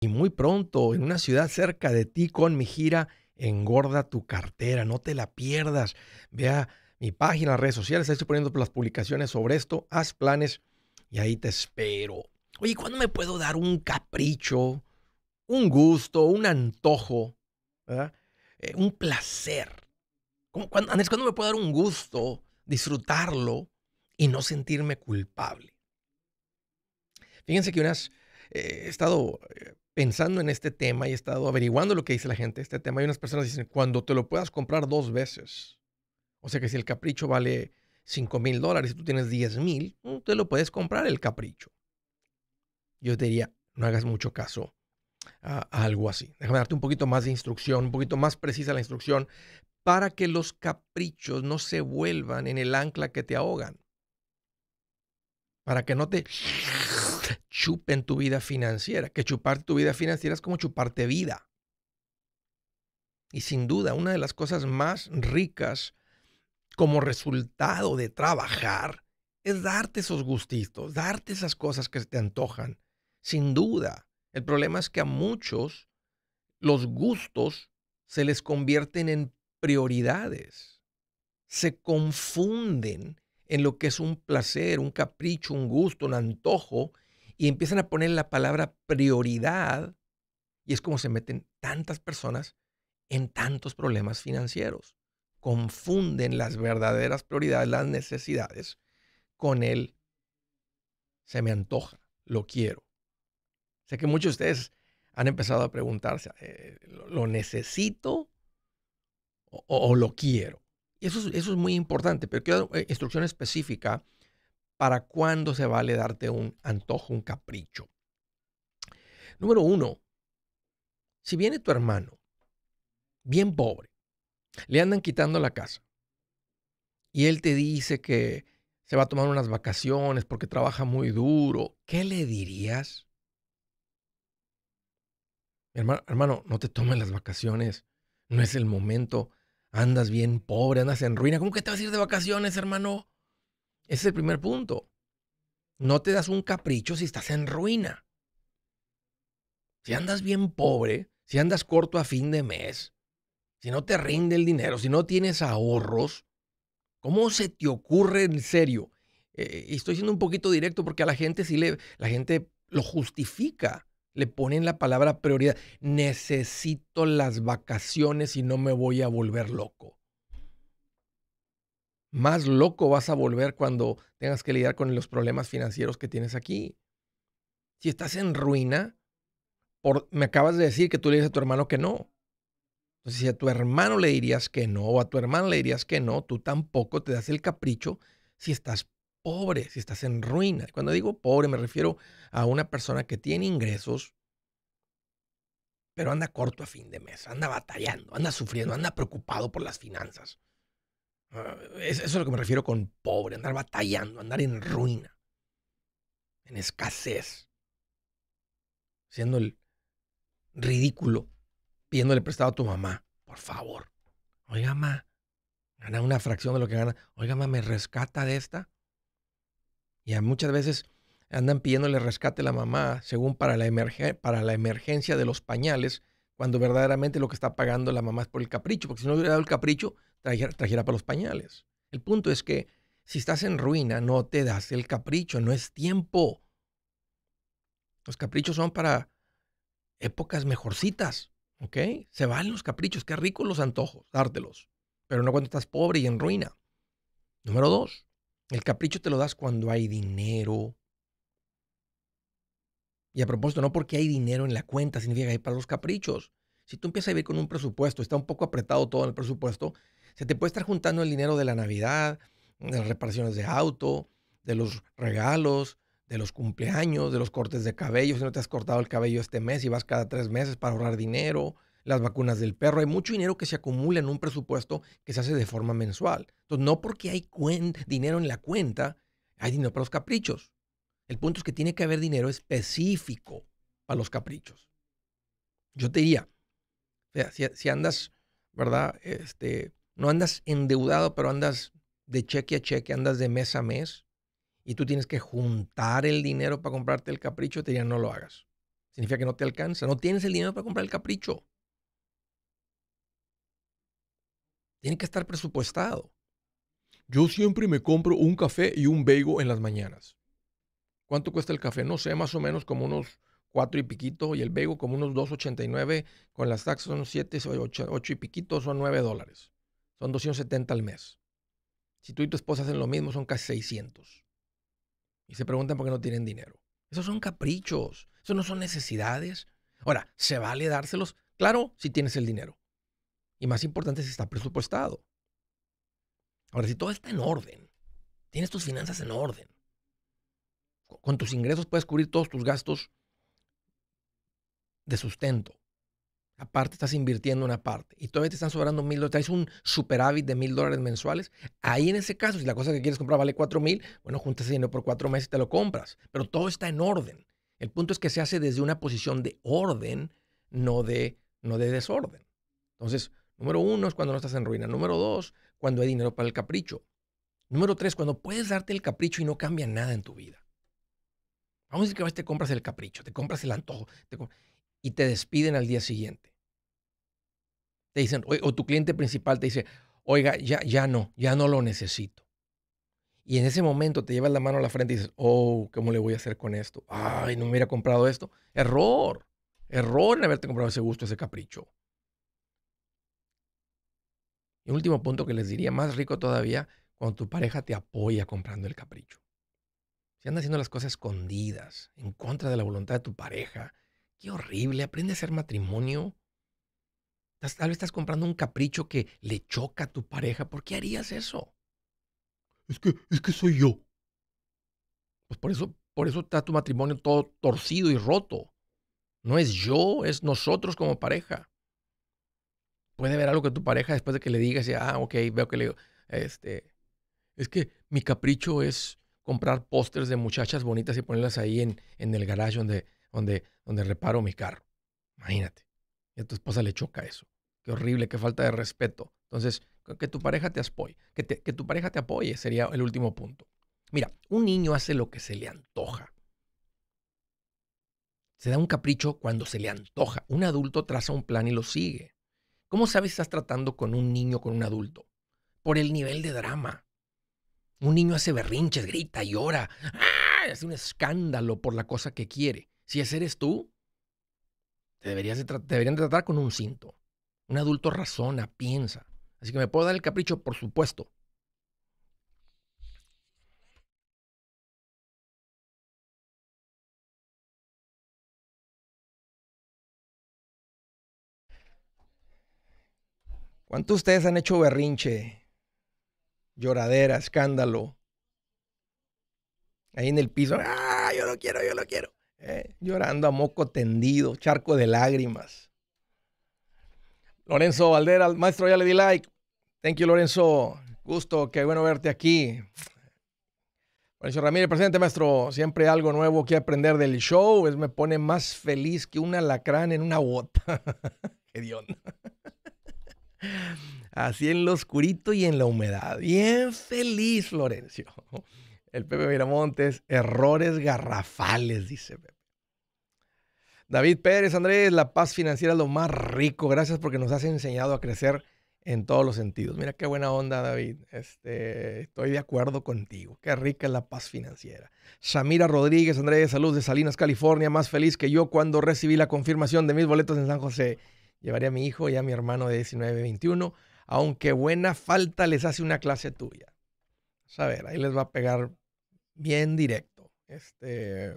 y muy pronto en una ciudad cerca de ti con mi gira Engorda tu cartera, no te la pierdas. Vea mi página, las redes sociales, estoy poniendo las publicaciones sobre esto, haz planes y ahí te espero. Oye, ¿cuándo me puedo dar un capricho, un gusto, un antojo, eh, un placer? ¿Cuándo, ¿cuándo me puedo dar un gusto, disfrutarlo y no sentirme culpable? Fíjense que unas, eh, he estado eh, pensando en este tema y he estado averiguando lo que dice la gente, este tema, hay unas personas que dicen, cuando te lo puedas comprar dos veces, o sea que si el capricho vale 5 mil dólares y tú tienes 10 mil, mm, te lo puedes comprar el capricho. Yo te diría, no hagas mucho caso a algo así. Déjame darte un poquito más de instrucción, un poquito más precisa la instrucción, para que los caprichos no se vuelvan en el ancla que te ahogan. Para que no te chupen tu vida financiera, que chupar tu vida financiera es como chuparte vida. Y sin duda, una de las cosas más ricas como resultado de trabajar es darte esos gustitos, darte esas cosas que te antojan. Sin duda, el problema es que a muchos los gustos se les convierten en prioridades. Se confunden en lo que es un placer, un capricho, un gusto, un antojo, y empiezan a poner la palabra prioridad y es como se meten tantas personas en tantos problemas financieros. Confunden las verdaderas prioridades, las necesidades, con el se me antoja, lo quiero. Sé que muchos de ustedes han empezado a preguntarse, eh, ¿lo necesito o, lo quiero? Y eso, eso es muy importante, pero quiero eh, instrucción específica para cuándo se vale darte un antojo, un capricho. Número uno, si viene tu hermano, bien pobre, le andan quitando la casa y él te dice que se va a tomar unas vacaciones porque trabaja muy duro, ¿qué le dirías? Hermano, hermano, no te tomes las vacaciones, no es el momento, andas bien pobre, andas en ruina, ¿cómo que te vas a ir de vacaciones, hermano? Ese es el primer punto. No te das un capricho si estás en ruina. Si andas bien pobre, si andas corto a fin de mes, si no te rinde el dinero, si no tienes ahorros, ¿cómo se te ocurre en serio? y eh, eh, estoy siendo un poquito directo porque a la gente sí le, la gente lo justifica, le ponen la palabra prioridad. Necesito las vacaciones y no me voy a volver loco más loco vas a volver cuando tengas que lidiar con los problemas financieros que tienes aquí. Si estás en ruina, por, me acabas de decir que tú le dices a tu hermano que no. Entonces, si a tu hermano le dirías que no o a tu hermano le dirías que no, tú tampoco te das el capricho si estás pobre, si estás en ruina. Cuando digo pobre, me refiero a una persona que tiene ingresos, pero anda corto a fin de mes, anda batallando, anda sufriendo, anda preocupado por las finanzas. Eso es lo que me refiero con pobre, andar batallando, andar en ruina, en escasez, siendo el ridículo, pidiéndole prestado a tu mamá, por favor. Oiga, mamá, gana una fracción de lo que gana. Oiga, mamá, ¿me rescata de esta? Y muchas veces andan pidiéndole rescate a la mamá según para la, para la emergencia de los pañales, cuando verdaderamente lo que está pagando la mamá es por el capricho, porque si no hubiera dado el capricho, trajera, para los pañales. El punto es que si estás en ruina, no te das el capricho, no es tiempo. Los caprichos son para épocas mejorcitas, ¿ok? Se van los caprichos, qué ricos los antojos, dártelos, pero no cuando estás pobre y en ruina. Número dos, el capricho te lo das cuando hay dinero. Y a propósito, no porque hay dinero en la cuenta significa que hay para los caprichos. Si tú empiezas a vivir con un presupuesto, está un poco apretado todo en el presupuesto, se te puede estar juntando el dinero de la Navidad, de las reparaciones de auto, de los regalos, de los cumpleaños, de los cortes de cabello, si no te has cortado el cabello este mes y vas cada tres meses para ahorrar dinero, las vacunas del perro. Hay mucho dinero que se acumula en un presupuesto que se hace de forma mensual. Entonces, no porque hay dinero en la cuenta, hay dinero para los caprichos. El punto es que tiene que haber dinero específico para los caprichos. Yo te diría, si, andas, ¿verdad? Este, no andas endeudado, pero andas de cheque a cheque, andas de mes a mes, y tú tienes que juntar el dinero para comprarte el capricho, te dirían no lo hagas. Significa que no te alcanza, no tienes el dinero para comprar el capricho. Tiene que estar presupuestado. Yo siempre me compro un café y un bego en las mañanas. ¿Cuánto cuesta el café? No sé, más o menos como unos 4 y piquito y el bego como unos 2.89, con las taxas son 7, 8, y piquito, son 9 dólares. Son 270 al mes. Si tú y tu esposa hacen lo mismo, son casi 600. Y se preguntan por qué no tienen dinero. Esos son caprichos, esos no son necesidades. Ahora, ¿se vale dárselos? Claro, si tienes el dinero. Y más importante, si está presupuestado. Ahora, si todo está en orden, tienes tus finanzas en orden, con tus ingresos puedes cubrir todos tus gastos de sustento. Aparte estás invirtiendo una parte y todavía te están sobrando mil dólares, traes un superávit de mil dólares mensuales. Ahí en ese caso, si la cosa que quieres comprar vale cuatro mil, bueno, juntas ese dinero por cuatro meses y te lo compras. Pero todo está en orden. El punto es que se hace desde una posición de orden, no de, no de desorden. Entonces, número uno es cuando no estás en ruina. Número dos, cuando hay dinero para el capricho. Número tres, cuando puedes darte el capricho y no cambia nada en tu vida. Vamos a decir que vas, te compras el capricho, te compras el antojo. Te compras y te despiden al día siguiente. Te dicen, o, tu cliente principal te dice, oiga, ya, ya no, ya no lo necesito. Y en ese momento te llevas la mano a la frente y dices, oh, ¿cómo le voy a hacer con esto? Ay, no me hubiera comprado esto. Error, error en haberte comprado ese gusto, ese capricho. Y último punto que les diría, más rico todavía, cuando tu pareja te apoya comprando el capricho. Si andas haciendo las cosas escondidas, en contra de la voluntad de tu pareja, Qué horrible, aprende a hacer matrimonio. Tal vez estás comprando un capricho que le choca a tu pareja. ¿Por qué harías eso? Es que, es que soy yo. Pues por eso, por eso está tu matrimonio todo torcido y roto. No es yo, es nosotros como pareja. Puede ver algo que tu pareja, después de que le digas, ah, ok, veo que le digo, este, es que mi capricho es comprar pósters de muchachas bonitas y ponerlas ahí en, en el garage donde, donde donde reparo mi carro. Imagínate. Y a tu esposa le choca eso. Qué horrible, qué falta de respeto. Entonces, que tu pareja te apoye, que, tu pareja te apoye sería el último punto. Mira, un niño hace lo que se le antoja. Se da un capricho cuando se le antoja. Un adulto traza un plan y lo sigue. ¿Cómo sabes si estás tratando con un niño o con un adulto? Por el nivel de drama. Un niño hace berrinches, grita, llora, ¡ah! hace un escándalo por la cosa que quiere. Si ese eres tú, te, deberían tratar con un cinto. Un adulto razona, piensa. Así que me puedo dar el capricho, por supuesto. ¿Cuántos de ustedes han hecho berrinche, lloradera, escándalo? Ahí en el piso, ¡ah! Yo lo quiero, yo lo quiero. Eh, llorando a moco tendido, charco de lágrimas. Lorenzo Valdera, maestro, ya le di like. Thank you, Lorenzo. Gusto, que bueno verte aquí. Lorenzo Ramírez, presente, maestro. Siempre algo nuevo que aprender del show. Es, me pone más feliz que un alacrán en una bota. dión. Así en lo oscurito y en la humedad. Bien feliz, Lorenzo el Pepe Miramontes, errores garrafales, dice Pepe. David Pérez, Andrés, la paz financiera es lo más rico. Gracias porque nos has enseñado a crecer en todos los sentidos. Mira qué buena onda, David. Este, estoy de acuerdo contigo. Qué rica es la paz financiera. Samira Rodríguez, Andrés, salud de Salinas, California. Más feliz que yo cuando recibí la confirmación de mis boletos en San José. Llevaré a mi hijo y a mi hermano de 19, 21. Aunque buena falta les hace una clase tuya. Pues, a ver, ahí les va a pegar bien directo. Este,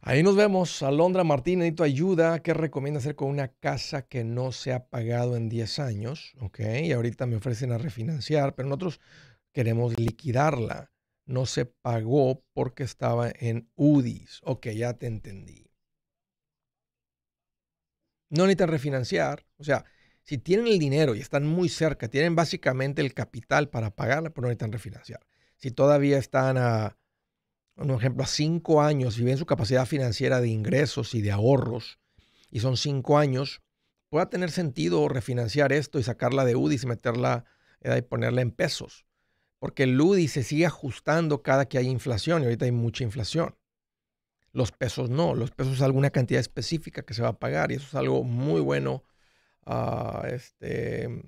ahí nos vemos. Alondra Martín, necesito ayuda. ¿Qué recomienda hacer con una casa que no se ha pagado en 10 años? Ok, y ahorita me ofrecen a refinanciar, pero nosotros queremos liquidarla. No se pagó porque estaba en UDIs. Ok, ya te entendí. No necesitan refinanciar. O sea, si tienen el dinero y están muy cerca, tienen básicamente el capital para pagarla, pero pues, no necesitan refinanciar. Si todavía están a, un ejemplo, a cinco años, si ven su capacidad financiera de ingresos y de ahorros, y son cinco años, pueda tener sentido refinanciar esto y sacarla de UDIs y meterla eh, y ponerla en pesos. Porque el UDI se sigue ajustando cada que hay inflación y ahorita hay mucha inflación. Los pesos no, los pesos es alguna cantidad específica que se va a pagar y eso es algo muy bueno Ah, este, mm,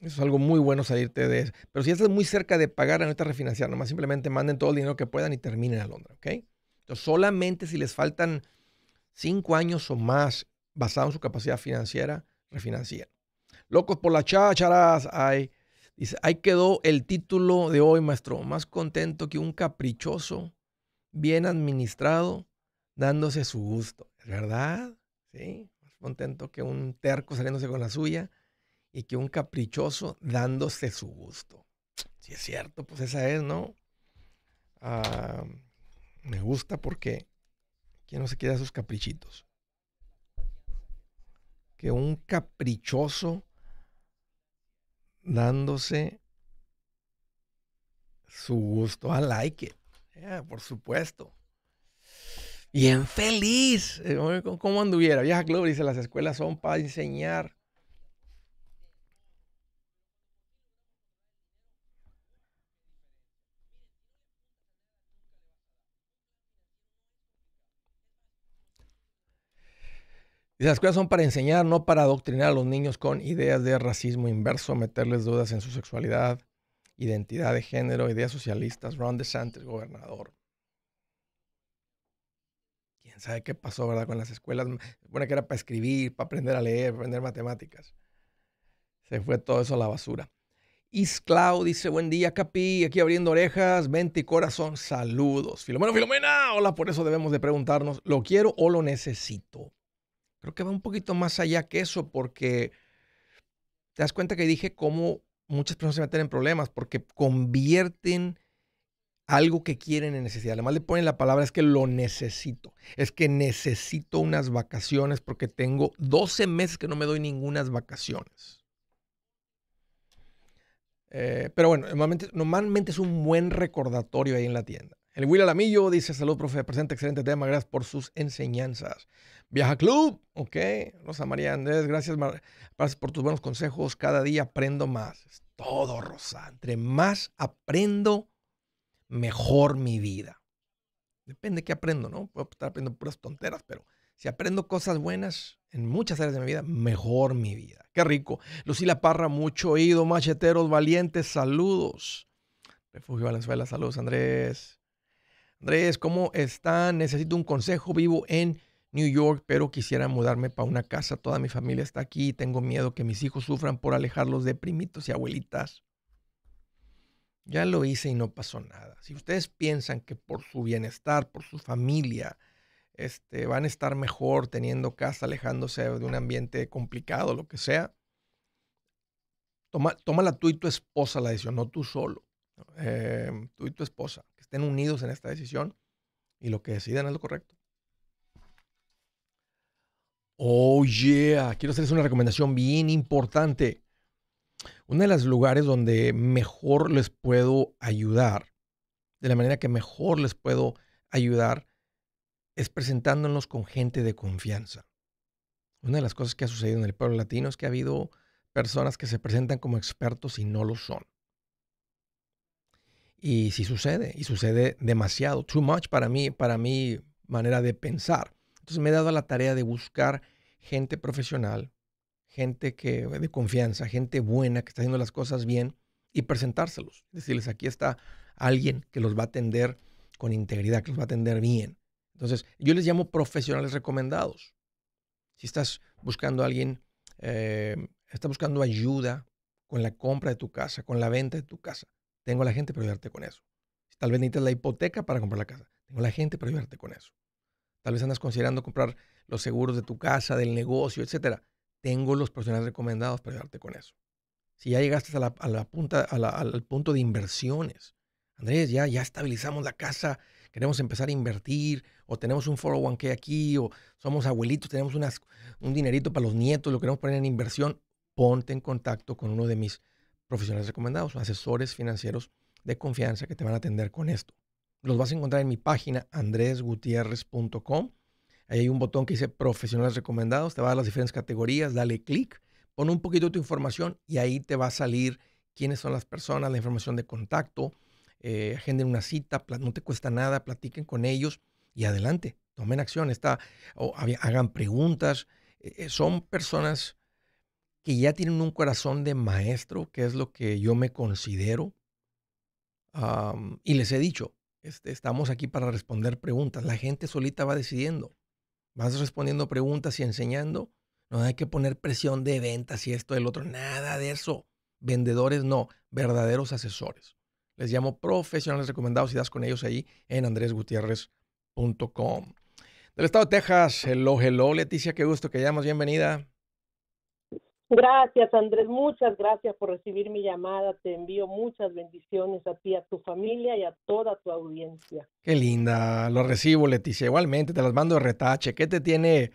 eso es algo muy bueno salirte de eso. Pero si estás muy cerca de pagar, no te refinanciar. Nomás simplemente manden todo el dinero que puedan y terminen a Londres, ¿ok? Entonces, solamente si les faltan cinco años o más basado en su capacidad financiera, refinanciar Locos por la chácharas, hay. Dice, ahí quedó el título de hoy, maestro. Más contento que un caprichoso, bien administrado, dándose su gusto. ¿Verdad? Sí contento que un terco saliéndose con la suya y que un caprichoso dándose su gusto. Si es cierto, pues esa es, ¿no? Ah, me gusta porque quien no se queda sus caprichitos. Que un caprichoso dándose su gusto. a like it. por supuesto. Bien feliz. Eh, ¿Cómo anduviera? Vieja Club dice, las escuelas son para enseñar. Y las escuelas son para enseñar, no para adoctrinar a los niños con ideas de racismo inverso, meterles dudas en su sexualidad, identidad de género, ideas socialistas. Ron DeSantis, gobernador. ¿Sabe qué pasó, verdad? Con las escuelas, Bueno, que era para escribir, para aprender a leer, para aprender matemáticas. Se fue todo eso a la basura. Isclau dice, buen día, Capi, aquí abriendo orejas, mente y corazón, saludos. Filomena, Filomena, hola, por eso debemos de preguntarnos, ¿lo quiero o lo necesito? Creo que va un poquito más allá que eso, porque te das cuenta que dije cómo muchas personas se meten en problemas, porque convierten algo que quieren en necesidad. Además le ponen la palabra es que lo necesito. Es que necesito unas vacaciones porque tengo 12 meses que no me doy ningunas vacaciones. Eh, pero bueno, normalmente, es un buen recordatorio ahí en la tienda. El Will Alamillo dice, salud, profe, presente, excelente tema, gracias por sus enseñanzas. Viaja Club, ok. Rosa María Andrés, gracias, gracias por tus buenos consejos. Cada día aprendo más. Es todo, Rosa. Entre más aprendo, mejor mi vida. Depende de qué aprendo, ¿no? Puedo estar aprendiendo puras tonteras, pero si aprendo cosas buenas en muchas áreas de mi vida, mejor mi vida. Qué rico. Lucila Parra, mucho oído, macheteros valientes, saludos. Refugio Valenzuela, saludos Andrés. Andrés, ¿cómo están? Necesito un consejo. Vivo en New York, pero quisiera mudarme para una casa. Toda mi familia está aquí tengo miedo que mis hijos sufran por alejarlos de primitos y abuelitas ya lo hice y no pasó nada. Si ustedes piensan que por su bienestar, por su familia, este, van a estar mejor teniendo casa, alejándose de un ambiente complicado, lo que sea, toma, tómala tú y tu esposa la decisión, no tú solo. Em, tú y tu esposa, que estén unidos en esta decisión y lo que decidan es lo correcto. Oh yeah, quiero hacerles una recomendación bien importante uno de los lugares donde mejor les puedo ayudar, de la manera que mejor les puedo ayudar, es presentándonos con gente de confianza. Una de las cosas que ha sucedido en el pueblo latino es que ha habido personas que se presentan como expertos y no lo son. Y si sucede, y sucede demasiado, too much para mí, para mi manera de pensar. Entonces me he dado la tarea de buscar gente profesional gente que, de confianza, gente buena que está haciendo las cosas bien y presentárselos. Decirles, aquí está alguien que los va a atender con integridad, que los va a atender bien. Entonces, yo les llamo profesionales recomendados. Si estás buscando alguien, eh, estás buscando ayuda con la compra de tu casa, con la venta de tu casa, tengo a la gente para ayudarte con eso. tal vez necesitas la hipoteca para comprar la casa, tengo la gente para ayudarte con eso. Tal vez andas considerando comprar los seguros de tu casa, del negocio, etcétera tengo los profesionales recomendados para ayudarte con eso. Si ya llegaste a la, punta, al punto de inversiones, Andrés, ya, ya estabilizamos la casa, queremos empezar a invertir, o tenemos un 401k aquí, o somos abuelitos, tenemos un dinerito para los nietos, lo queremos poner en inversión, ponte en contacto con uno de mis profesionales recomendados, asesores financieros de confianza que te van a atender con esto. Los vas a encontrar en mi página andresgutierrez.com hay un botón que dice profesionales recomendados, te va a dar las diferentes categorías, dale clic, pon un poquito de tu información y ahí te va a salir quiénes son las personas, la información de contacto, eh, agenden una cita, no te cuesta nada, platiquen con ellos y adelante, tomen acción, está, o hagan preguntas. Eh, eh, son personas que ya tienen un corazón de maestro, que es lo que yo me considero. y les he dicho, este, estamos aquí para responder preguntas. La gente solita va decidiendo. Vas respondiendo preguntas y enseñando. No hay que poner presión de ventas y esto, el otro, nada de eso. Vendedores no, verdaderos asesores. Les llamo profesionales recomendados y das con ellos ahí en andresgutierrez.com. Del estado de Texas, hello, hello, Leticia, qué gusto que llamas, bienvenida. Gracias, Andrés. Muchas gracias por recibir mi llamada. Te envío muchas bendiciones a ti, a tu familia y a toda tu audiencia. Qué linda. Lo recibo, Leticia. Igualmente, te las mando de retache. ¿Qué te tiene,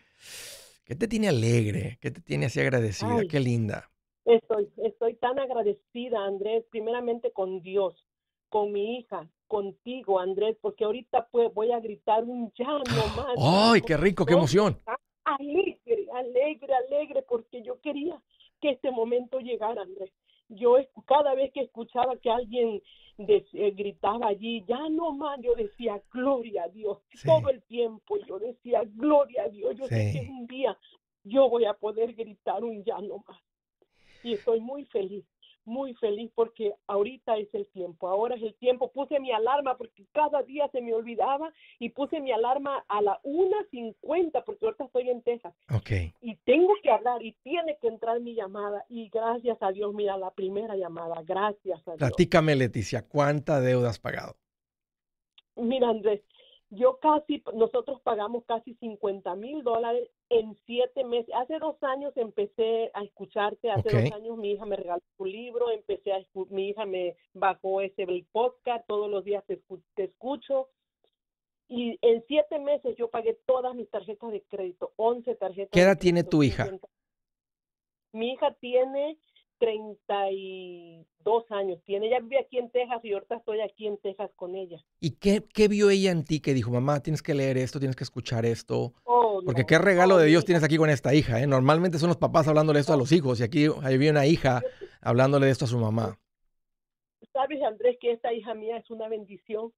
qué te tiene alegre? ¿Qué te tiene así agradecida? qué linda. Estoy, estoy tan agradecida, Andrés, primeramente con Dios, con mi hija, contigo, Andrés, porque ahorita pues voy a gritar un ya más. ¡Ay, qué rico, qué emoción! alegre, alegre, alegre, porque yo quería que este momento llegara, Andrés. Yo cada vez que escuchaba que alguien eh, gritaba allí, ya no más, yo decía, gloria a Dios, todo el tiempo yo decía, gloria a Dios, yo que un día yo voy a poder gritar un ya no más. Y estoy muy feliz muy feliz porque ahorita es el tiempo, ahora es el tiempo. Puse mi alarma porque cada día se me olvidaba y puse mi alarma a la 1.50 porque ahorita estoy en Texas. Okay. Y tengo que hablar y tiene que entrar mi llamada y gracias a Dios, mira, la primera llamada, gracias a Dios. Platícame, Leticia, ¿cuánta deuda has pagado? Mira, Andrés, yo casi, nosotros pagamos casi 50 mil dólares en siete meses. Hace dos años empecé a escucharte, hace dos años mi hija me regaló tu libro, empecé a mi hija me bajó ese podcast, todos los días te, escucho. Y en siete meses yo pagué todas mis tarjetas de crédito, once tarjetas. ¿Qué edad tiene tu hija? Mi hija tiene 32 años tiene. Ella vive aquí en Texas y ahorita estoy aquí en Texas con ella. ¿Y qué, qué vio ella en ti que dijo, mamá, tienes que leer esto, tienes que escuchar esto? Oh, Porque qué regalo de Dios tienes aquí con esta hija. ¿eh? Normalmente son los papás hablándole esto a los hijos y aquí había una hija hablándole esto a su mamá. Sabes, Andrés, que esta hija mía es una bendición.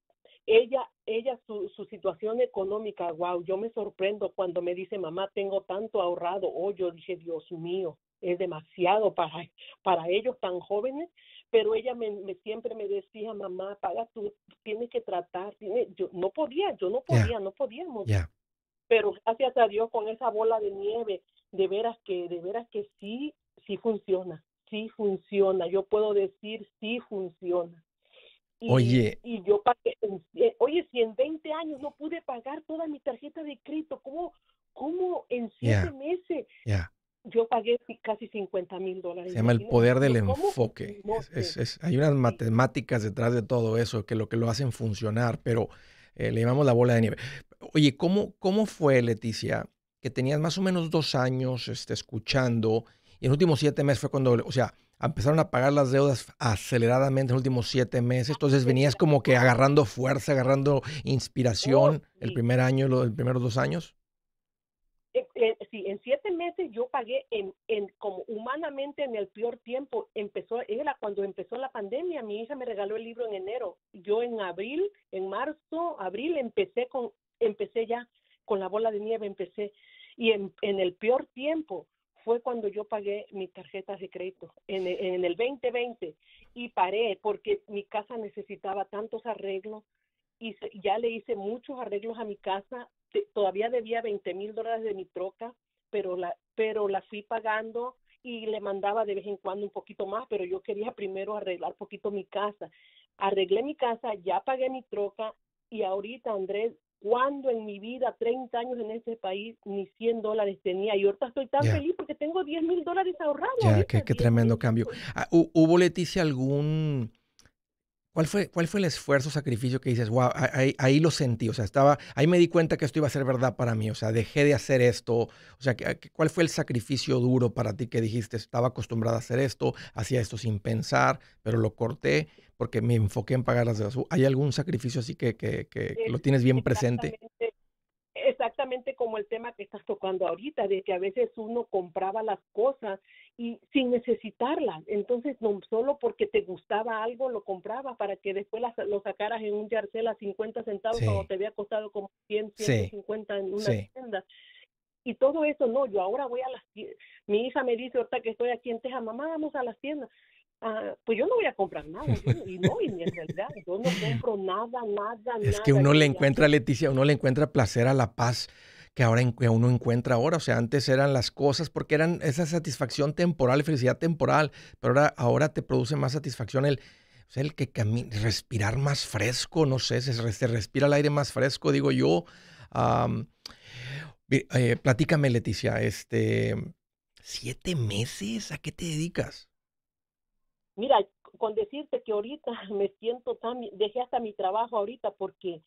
Ella, ella, su, su situación económica, wow, yo me sorprendo cuando me dice, mamá, tengo tanto ahorrado. Oh, yo dije, Dios mío es demasiado para, para ellos tan jóvenes, pero ella me, siempre me decía, mamá, paga tú, tienes que tratar, yo no podía, yo no podía, no podíamos. Pero gracias a Dios con esa bola de nieve, de veras que, de veras que sí, sí funciona, sí funciona, yo puedo decir sí funciona. Y, oye. Y yo pagué, oye, si en 20 años no pude pagar toda mi tarjeta de crédito, ¿cómo, cómo en 7 meses? yo pagué casi 50 mil dólares. Se llama el poder del enfoque. hay unas matemáticas detrás de todo eso que lo que lo hacen funcionar, pero eh, le llamamos la bola de nieve. Oye, ¿cómo, ¿cómo fue, Leticia, que tenías más o menos dos años este, escuchando y en los últimos siete meses fue cuando, o sea, empezaron a pagar las deudas aceleradamente en los últimos siete meses? Entonces venías como que agarrando fuerza, agarrando inspiración el primer año, los primeros dos años en siete meses yo pagué en, en como humanamente en el peor tiempo, empezó, era cuando empezó la pandemia, mi hija me regaló el libro en enero, yo en abril, en marzo, abril empecé con, empecé ya con la bola de nieve, empecé, y en, en el peor tiempo fue cuando yo pagué mi tarjeta de crédito en, en el 2020 y paré porque mi casa necesitaba tantos arreglos y ya le hice muchos arreglos a mi casa, todavía debía 20 mil dólares de mi troca, pero la, pero la fui pagando y le mandaba de vez en cuando un poquito más, pero yo quería primero arreglar poquito mi casa. Arreglé mi casa, ya pagué mi troca y ahorita, Andrés, cuando en mi vida, 30 años en este país, ni 100 dólares tenía. Y ahorita estoy tan feliz porque tengo 10 mil dólares ahorrados. qué, tremendo cambio. Ah, ¿Hubo, Leticia, algún ¿Cuál fue, ¿Cuál fue el esfuerzo, sacrificio que dices, wow, ahí, lo sentí, o sea, estaba, ahí me di cuenta que esto iba a ser verdad para mí, o sea, dejé de hacer esto, o sea, ¿cuál fue el sacrificio duro para ti que dijiste, estaba acostumbrada a hacer esto, hacía esto sin pensar, pero lo corté porque me enfoqué en pagar las deudas? ¿Hay algún sacrificio así que, que, que eh, lo tienes bien presente? exactamente como el tema que estás tocando ahorita, de que a veces uno compraba las cosas y sin necesitarlas. Entonces, no solo porque te gustaba algo, lo compraba para que después lo sacaras en un yarcel a 50 centavos cuando te había costado como 100, 150 en una tienda. Y todo eso, no, yo ahora voy a las tiendas. Mi hija me dice, ahorita que estoy aquí en Texas, mamá, vamos a las tiendas. Ah, pues yo no voy a comprar nada. y no, y en realidad yo no compro nada, nada, Es que uno le encuentra, Leticia, uno le encuentra placer a la paz que ahora uno encuentra ahora. O sea, antes eran las cosas porque eran esa satisfacción temporal, felicidad temporal, pero ahora, ahora te produce más satisfacción el, el que respirar más fresco, no sé, se, respira el aire más fresco, digo yo. Eh, platícame, Leticia, este, siete meses, ¿a qué te dedicas? Mira, con decirte que ahorita me siento tan, dejé hasta mi trabajo ahorita porque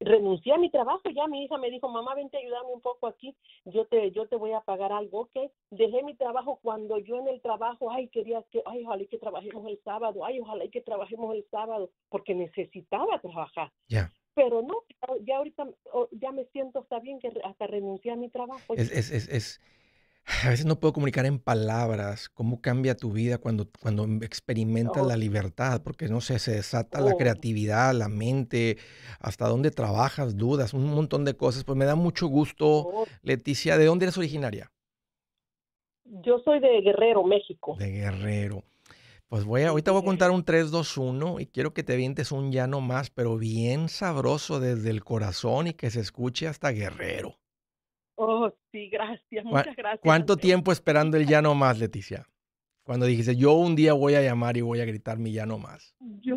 renuncié a mi trabajo, ya mi hija me dijo, mamá, vente a ayudarme un poco aquí, yo te, yo te voy a pagar algo, ok, dejé mi trabajo cuando yo en el trabajo, ay, quería que, ay, ojalá que trabajemos el sábado, ay, ojalá y que trabajemos el sábado, porque necesitaba trabajar. Pero no, ya ahorita, oh, ya me siento, está bien que hasta renuncié a mi trabajo. es, es, es a veces no puedo comunicar en palabras cómo cambia tu vida cuando, cuando experimentas la libertad, porque no sé, se desata la creatividad, la mente, hasta dónde trabajas, dudas, un montón de cosas. Pues me da mucho gusto, oh. Leticia, ¿de dónde eres originaria? Yo soy de Guerrero, México. De Guerrero. Pues voy a, ahorita voy a contar un 3, 2, 1 y quiero que te vientes un llano más, pero bien sabroso desde el corazón y que se escuche hasta Guerrero. Oh, Sí, gracias, muchas gracias. ¿Cuánto tiempo esperando el ya no más, Leticia? Cuando dijiste, yo un día voy a llamar y voy a gritar mi ya no más. Yo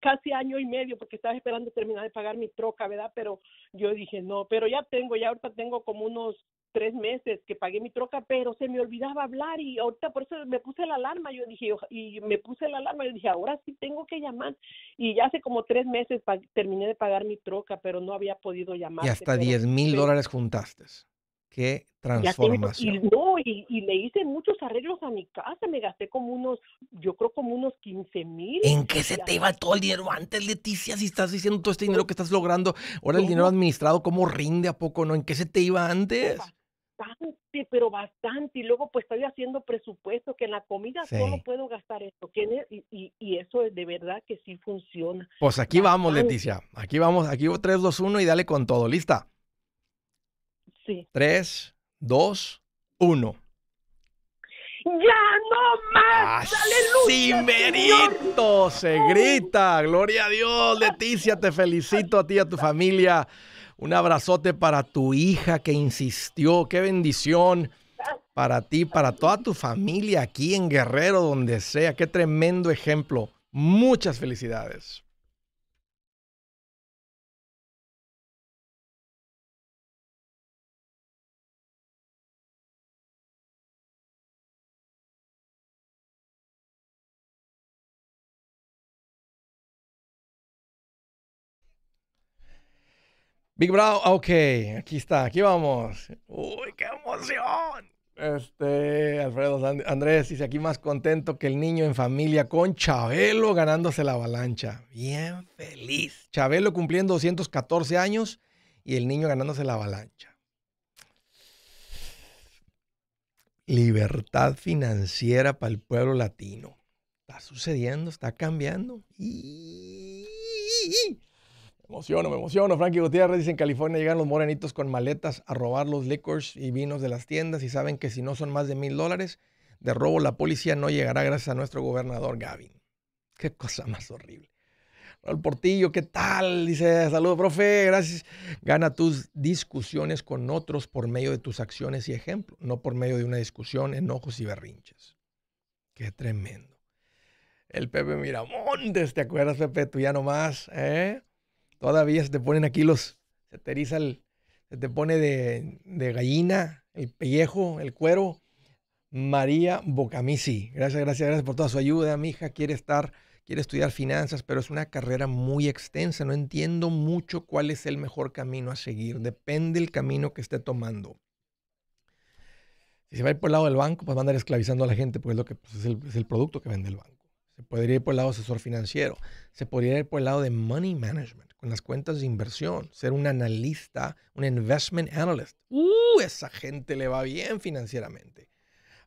casi año y medio, porque estaba esperando terminar de pagar mi troca, ¿verdad? Pero yo dije, no, pero ya tengo, ya ahorita tengo como unos tres meses que pagué mi troca, pero se me olvidaba hablar y ahorita por eso me puse la alarma, yo dije, y me puse la alarma, y dije, ahora sí tengo que llamar. Y ya hace como tres meses terminé de pagar mi troca, pero no había podido llamar. Y hasta diez mil dólares juntaste. Que transformación. Y, no, le hice muchos arreglos a mi casa, me gasté como unos, yo creo como unos 15 mil. ¿En qué se te iba todo el dinero antes, Leticia? Si estás diciendo todo este dinero pues que estás logrando, ahora el dinero administrado, ¿cómo rinde a poco? ¿No? ¿En qué se te iba antes? Bastante, pero bastante. Y luego pues estoy haciendo presupuesto, que en la comida solo puedo gastar esto. E, y, eso es de verdad que sí funciona. Pues aquí vamos, Leticia. Aquí vamos, aquí 3, 2, 1 y dale con todo. ¿Lista? 3 Tres, dos, uno. ¡Ya no más! merito! Se grita. Gloria a Dios, Leticia, te felicito a ti y a tu familia. Un abrazote para tu hija que insistió. ¡Qué bendición! Para ti, para toda tu familia aquí en Guerrero, donde sea. ¡Qué tremendo ejemplo! Muchas felicidades. Big Brother, ok, aquí está, aquí vamos. Uy, qué emoción. Este, Alfredo Andrés dice aquí más contento que el niño en familia con Chabelo ganándose la avalancha. Bien feliz. Chabelo cumpliendo 214 años y el niño ganándose la avalancha. Libertad financiera para el pueblo latino. Está sucediendo, está cambiando. Y... Me emociono, me emociono. Frankie Gutiérrez dice, en California llegan los morenitos con maletas a robar los licors y vinos de las tiendas y saben que si no son más de mil dólares de robo, la policía no llegará gracias a nuestro gobernador Gavin. Qué cosa más horrible. Al Portillo, ¿qué tal? Dice, saludos, profe, gracias. Gana tus discusiones con otros por medio de tus acciones y ejemplo, no por medio de una discusión, enojos y berrinches. Qué tremendo. El Pepe Miramontes, ¿te acuerdas, Pepe? Tú ya nomás, ¿eh? Todavía se te ponen aquí los, se te el, se te pone de, gallina, el pellejo, el cuero. María Bocamisi, gracias, gracias, gracias por toda su ayuda. Mi hija quiere estar, quiere estudiar finanzas, pero es una carrera muy extensa. No entiendo mucho cuál es el mejor camino a seguir. Depende el camino que esté tomando. Si se va a ir por el lado del banco, pues va a andar esclavizando a la gente, porque es lo que pues, es el producto que vende el banco. Se podría ir por el lado asesor financiero. Se podría ir por el lado de money management, con las cuentas de inversión, ser un analista, un investment analyst. ¡Uh! Esa gente le va bien financieramente.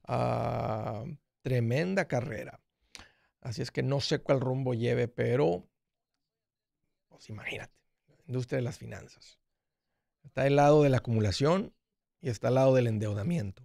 Ah, tremenda carrera. Así es que no sé cuál rumbo lleve, pero pues imagínate, la industria de las finanzas. Está el lado de la acumulación y está al lado del endeudamiento.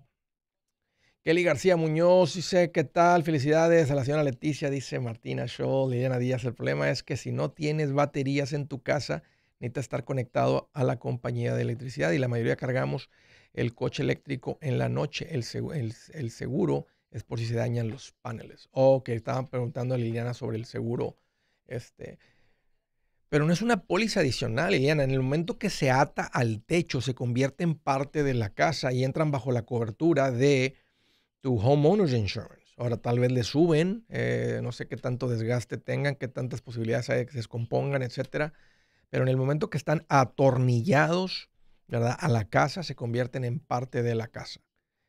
Kelly García Muñoz dice, ¿qué tal? Felicidades a la señora Leticia, dice Martina Shaw, Liliana Díaz. El problema es que si no tienes baterías en tu casa, necesitas estar conectado a la compañía de electricidad y la mayoría cargamos el coche eléctrico en la noche. El, seguro, el, seguro es por si se dañan los paneles. O que estaban preguntando a Liliana sobre el seguro. Este, pero no es una póliza adicional, Liliana. En el momento que se ata al techo, se convierte en parte de la casa y entran bajo la cobertura de tu homeowner's insurance. Ahora tal vez le suben, eh, no sé qué tanto desgaste tengan, qué tantas posibilidades hay de que se descompongan, etcétera. Pero en el momento que están atornillados, ¿verdad? A la casa se convierten en parte de la casa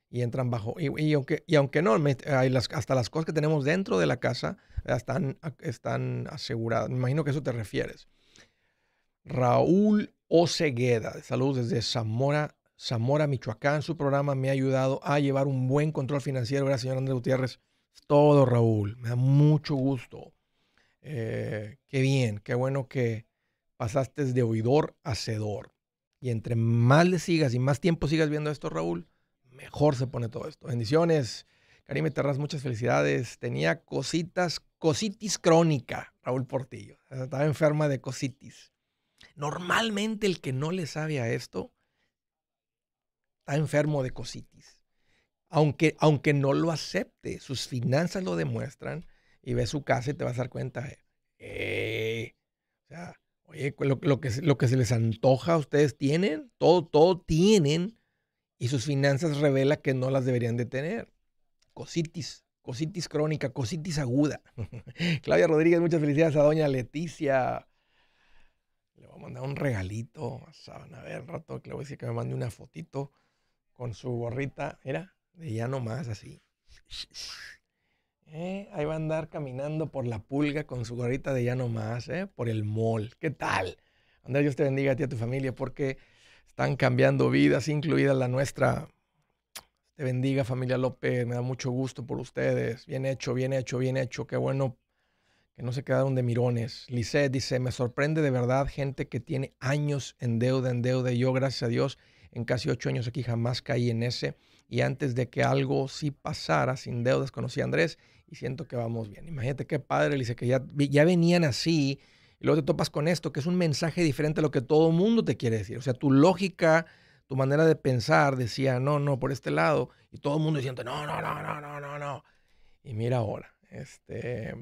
y entran bajo. Y, aunque, y aunque no, hasta las cosas que tenemos dentro de la casa están, están aseguradas. Me imagino que eso te refieres. Raúl Ocegueda, saludos desde Zamora, Zamora, Michoacán. Su programa me ha ayudado a llevar un buen control financiero. Gracias, señor Andrés Gutiérrez. todo, Raúl. Me da mucho gusto. Eh, qué bien, qué bueno que pasaste de oidor a hacedor. Y entre más le sigas y más tiempo sigas viendo esto, Raúl, mejor se pone todo esto. Bendiciones. Karime Terras, muchas felicidades. Tenía cositas, cositis crónica, Raúl Portillo. Estaba enferma de cositis. Normalmente el que no le sabe a esto está enfermo de cositis. Aunque, aunque no lo acepte, sus finanzas lo demuestran y ve su casa y te vas a dar cuenta, eh, eh, o sea, oye, lo, que, lo que se les antoja a ustedes tienen, todo, todo tienen y sus finanzas revela que no las deberían de tener. Cositis, cositis crónica, cositis aguda. Claudia Rodríguez, muchas felicidades a doña Leticia. Le voy a mandar un regalito. a ver, rato que le voy a decir que me mande una fotito con su gorrita, mira, de ya más, así. Eh, ahí va a andar caminando por la pulga con su gorrita de ya más, eh, por el mall. ¿Qué tal? Andrés, Dios te bendiga a ti y a tu familia porque están cambiando vidas, incluida la nuestra. Te bendiga familia López, me da mucho gusto por ustedes. Bien hecho, bien hecho, bien hecho. Qué bueno que no se quedaron de mirones. Lisset dice, me sorprende de verdad gente que tiene años en deuda, en deuda. yo, gracias a Dios, en casi ocho años aquí jamás caí en ese. Y antes de que algo sí pasara sin deudas, conocí a Andrés y siento que vamos bien. Imagínate qué padre, le dice que ya, venían así. Y luego te topas con esto, que es un mensaje diferente a lo que todo mundo te quiere decir. O sea, tu lógica, tu manera de pensar decía, no, no, por este lado. Y todo el mundo diciendo, no, no, no, no, no, no, no. Y mira ahora, este,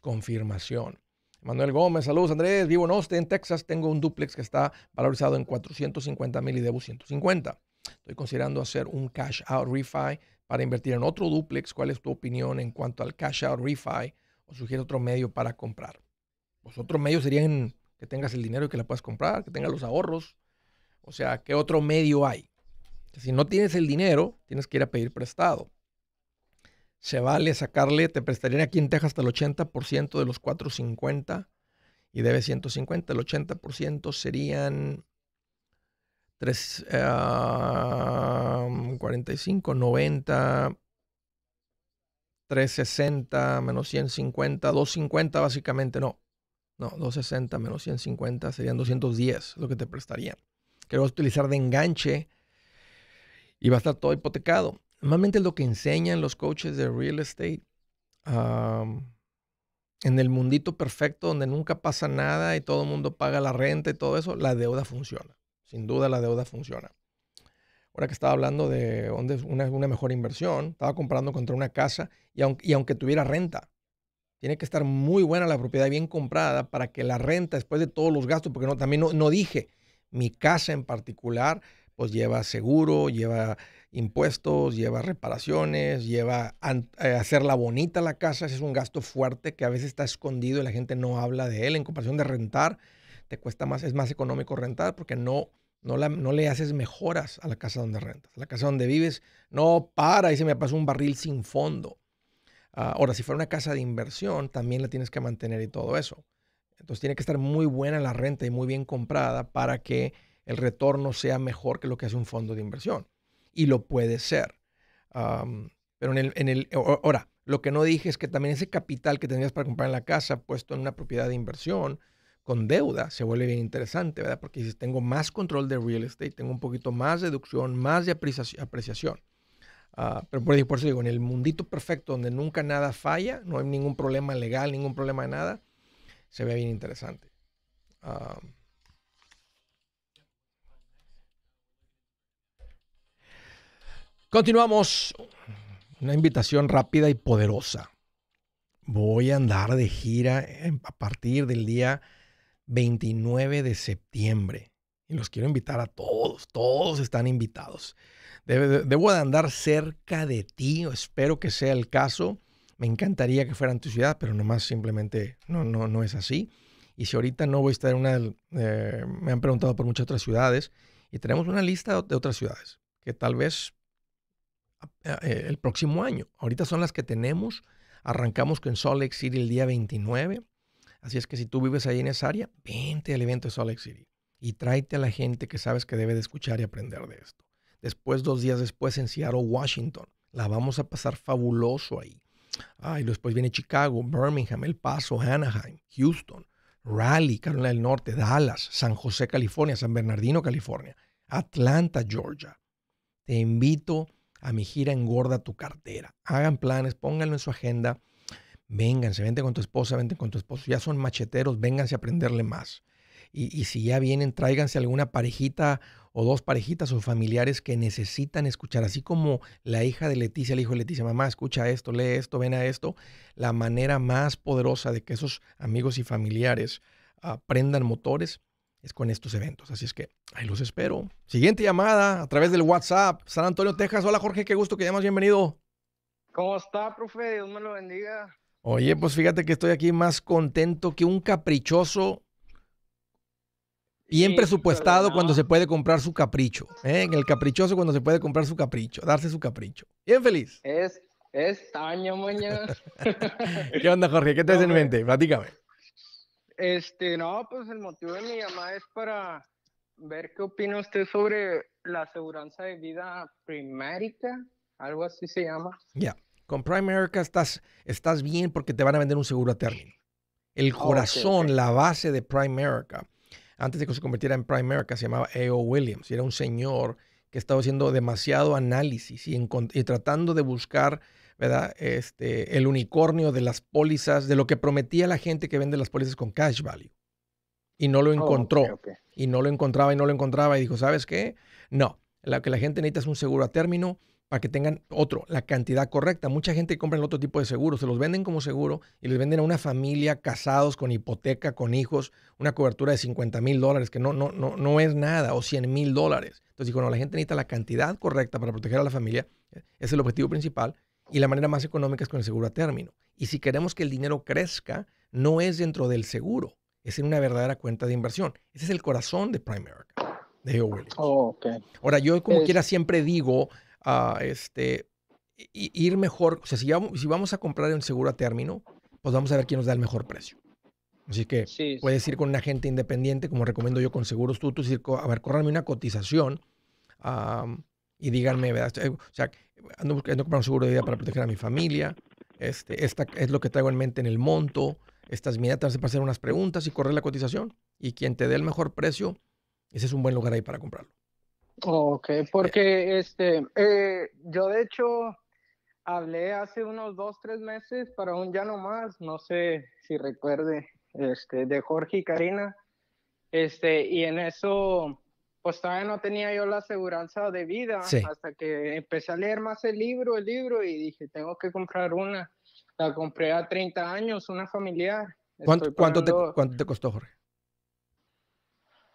confirmación. Manuel Gómez, saludos Andrés, vivo en Austin, Texas, tengo un duplex que está valorizado en 450 mil y debo 150. Estoy considerando hacer un cash out refi para invertir en otro duplex. ¿Cuál es tu opinión en cuanto al cash out refi? ¿O sugieres otro medio para comprar? Pues otro medio serían que tengas el dinero y que la puedas comprar, que tengas los ahorros. O sea, ¿qué otro medio hay? Si no tienes el dinero, tienes que ir a pedir prestado se vale sacarle, te prestarían aquí en Texas hasta el 80% de los 450 y debe 150, el 80% serían 3, 45, 90, 360 menos 150, 250 básicamente, no, no, 260 menos 150 serían 210 lo que te prestarían. Que lo vas a utilizar de enganche y va a estar todo hipotecado normalmente lo que enseñan los coaches de real estate en el mundito perfecto donde nunca pasa nada y todo el mundo paga la renta y todo eso, la deuda funciona. Sin duda la deuda funciona. Ahora que estaba hablando de dónde una, mejor inversión, estaba comprando contra una casa y aunque, tuviera renta, tiene que estar muy buena la propiedad, bien comprada, para que la renta, después de todos los gastos, porque también no dije, mi casa en particular, pues lleva seguro, lleva impuestos, lleva reparaciones, lleva eh, hacerla bonita la casa. Ese es un gasto fuerte que a veces está escondido y la gente no habla de él. En comparación de rentar, te cuesta más, es más económico rentar porque no, no, le haces mejoras a la casa donde rentas. La casa donde vives no para y se me pasa un barril sin fondo. Ah, ahora, si fuera una casa de inversión, también la tienes que mantener y todo eso. Entonces tiene que estar muy buena la renta y muy bien comprada para que el retorno sea mejor que lo que hace un fondo de inversión y lo puede ser. pero en el, ahora, lo que no dije es que también ese capital que tendrías para comprar en la casa puesto en una propiedad de inversión con deuda se vuelve bien interesante, ¿verdad? Porque si tengo más control de real estate, tengo un poquito más deducción, más de apreciación. Ah, pero por, eso digo, en el mundito perfecto donde nunca nada falla, no hay ningún problema legal, ningún problema de nada, se ve bien interesante. Continuamos. Una invitación rápida y poderosa. Voy a andar de gira a partir del día 29 de septiembre. Y los quiero invitar a todos. Todos están invitados. Debo de andar cerca de ti. Espero que sea el caso. Me encantaría que fueran en tu ciudad, pero nomás simplemente no, no, no es así. Y si ahorita no voy a estar en una... Eh, me han preguntado por muchas otras ciudades. Y tenemos una lista de otras ciudades que tal vez eh, eh, el próximo año. Ahorita son las que tenemos. Arrancamos con Salt Lake City el día 29. Así es que si tú vives ahí en esa área, vente al evento de Salt Lake City y tráete a la gente que sabes que debe de escuchar y aprender de esto. Después, dos días después, en Seattle, Washington. La vamos a pasar fabuloso ahí. y después viene Chicago, Birmingham, El Paso, Anaheim, Houston, Raleigh, Carolina del Norte, Dallas, San José, California, San Bernardino, California, Atlanta, Georgia. Te invito a mi gira Engorda tu cartera. Hagan planes, pónganlo en su agenda. Vénganse, vente con tu esposa, vente con tu esposo. Ya son macheteros, vénganse a aprenderle más. Y, si ya vienen, tráiganse alguna parejita o dos parejitas o familiares que necesitan escuchar, así como la hija de Leticia, el hijo de Leticia, mamá, escucha esto, lee esto, ven a esto, la manera más poderosa de que esos amigos y familiares aprendan ah, motores es con estos eventos. Así es que ahí los espero. Siguiente llamada a través del WhatsApp, San Antonio, Texas. Hola Jorge, qué gusto que llamas, bienvenido. ¿Cómo está, profe? Dios me lo bendiga. Oye, pues fíjate que estoy aquí más contento que un caprichoso Bien presupuestado cuando se puede comprar su capricho. En ¿eh? El caprichoso cuando se puede comprar su capricho, darse su capricho. Bien feliz. Es, es año mañana. ¿Qué onda, Jorge? ¿Qué te en mente? Platícame. Este, no, pues el motivo de mi llamada es para ver qué opina usted sobre la aseguranza de vida primérica, algo así se llama. Ya, con Primérica estás, estás bien porque te van a vender un seguro a término. El corazón, la base de Primérica, antes de que se convirtiera en Primérica, se llamaba A.O. Williams y era un señor que estaba haciendo demasiado análisis y, y tratando de buscar ¿verdad? Este, el unicornio de las pólizas, de lo que prometía la gente que vende las pólizas con cash value. Y no lo oh, encontró. Y no lo encontraba y no lo encontraba. Y dijo, ¿sabes qué? No, lo que la gente necesita es un seguro a término para que tengan otro, la cantidad correcta. Mucha gente compra el otro tipo de seguro, se los venden como seguro y les venden a una familia casados con hipoteca, con hijos, una cobertura de 50 mil dólares, que no, no, no, no es nada, o 100 mil dólares. Entonces dijo, no, la gente necesita la cantidad correcta para proteger a la familia, e, es el objetivo principal, y la manera más económica es con el seguro a término. Y si queremos que el dinero crezca, no es dentro del seguro, es en una verdadera cuenta de inversión. Ese es el corazón de Primer de Joe Ahora, yo como quiera siempre digo, ah, este, ir mejor, o sea, si, si vamos a comprar un seguro a término, pues vamos a ver quién nos da el mejor precio. Así que puedes ir con un agente independiente, como recomiendo yo con Seguros Tutus, ir, a ver, córranme una cotización y díganme, ¿verdad? O sea, ando buscando comprar un seguro de vida para proteger a mi familia. Este, esta es lo que traigo en mente en el monto. Estas miniaturas te para hacer unas preguntas y correr la cotización. Y quien te dé el mejor precio, ese es un buen lugar ahí para comprarlo. Ok, porque este, eh, yo de hecho hablé hace unos dos, tres meses para un ya no más, no sé si recuerde, este, de Jorge y Karina. Este, y en eso pues todavía no tenía yo la aseguranza de vida hasta que empecé a leer más el libro, el libro y dije, tengo que comprar una. La compré a 30 años, una familiar. ¿Cuánto, te, costó, Jorge?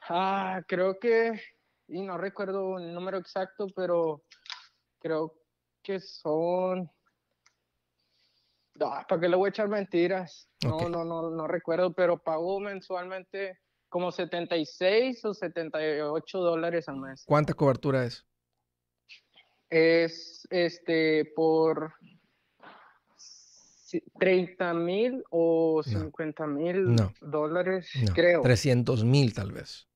Ah, creo que, y no recuerdo el número exacto, pero creo que son... Ah, ¿Para qué le voy a echar mentiras? No, no, no, no recuerdo, pero pagó mensualmente como 76 o 78 dólares al mes. ¿Cuánta cobertura es? Es este por 30 mil o 50 mil no, dólares, creo. 300 mil tal vez.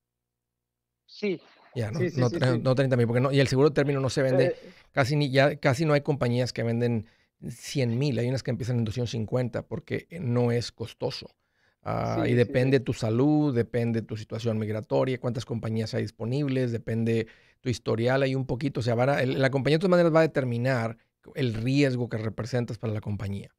Sí. Ya, no, 30 mil, porque no, y el seguro de término no se vende, eh, casi, ni, ya, casi no hay compañías que venden 100 mil, hay unas que empiezan en 250 porque no es costoso. Ah, y depende tu salud, depende tu situación migratoria, cuántas compañías hay disponibles, depende tu historial, hay un poquito. O sea, la compañía de todas maneras va a determinar el riesgo que representas para la compañía.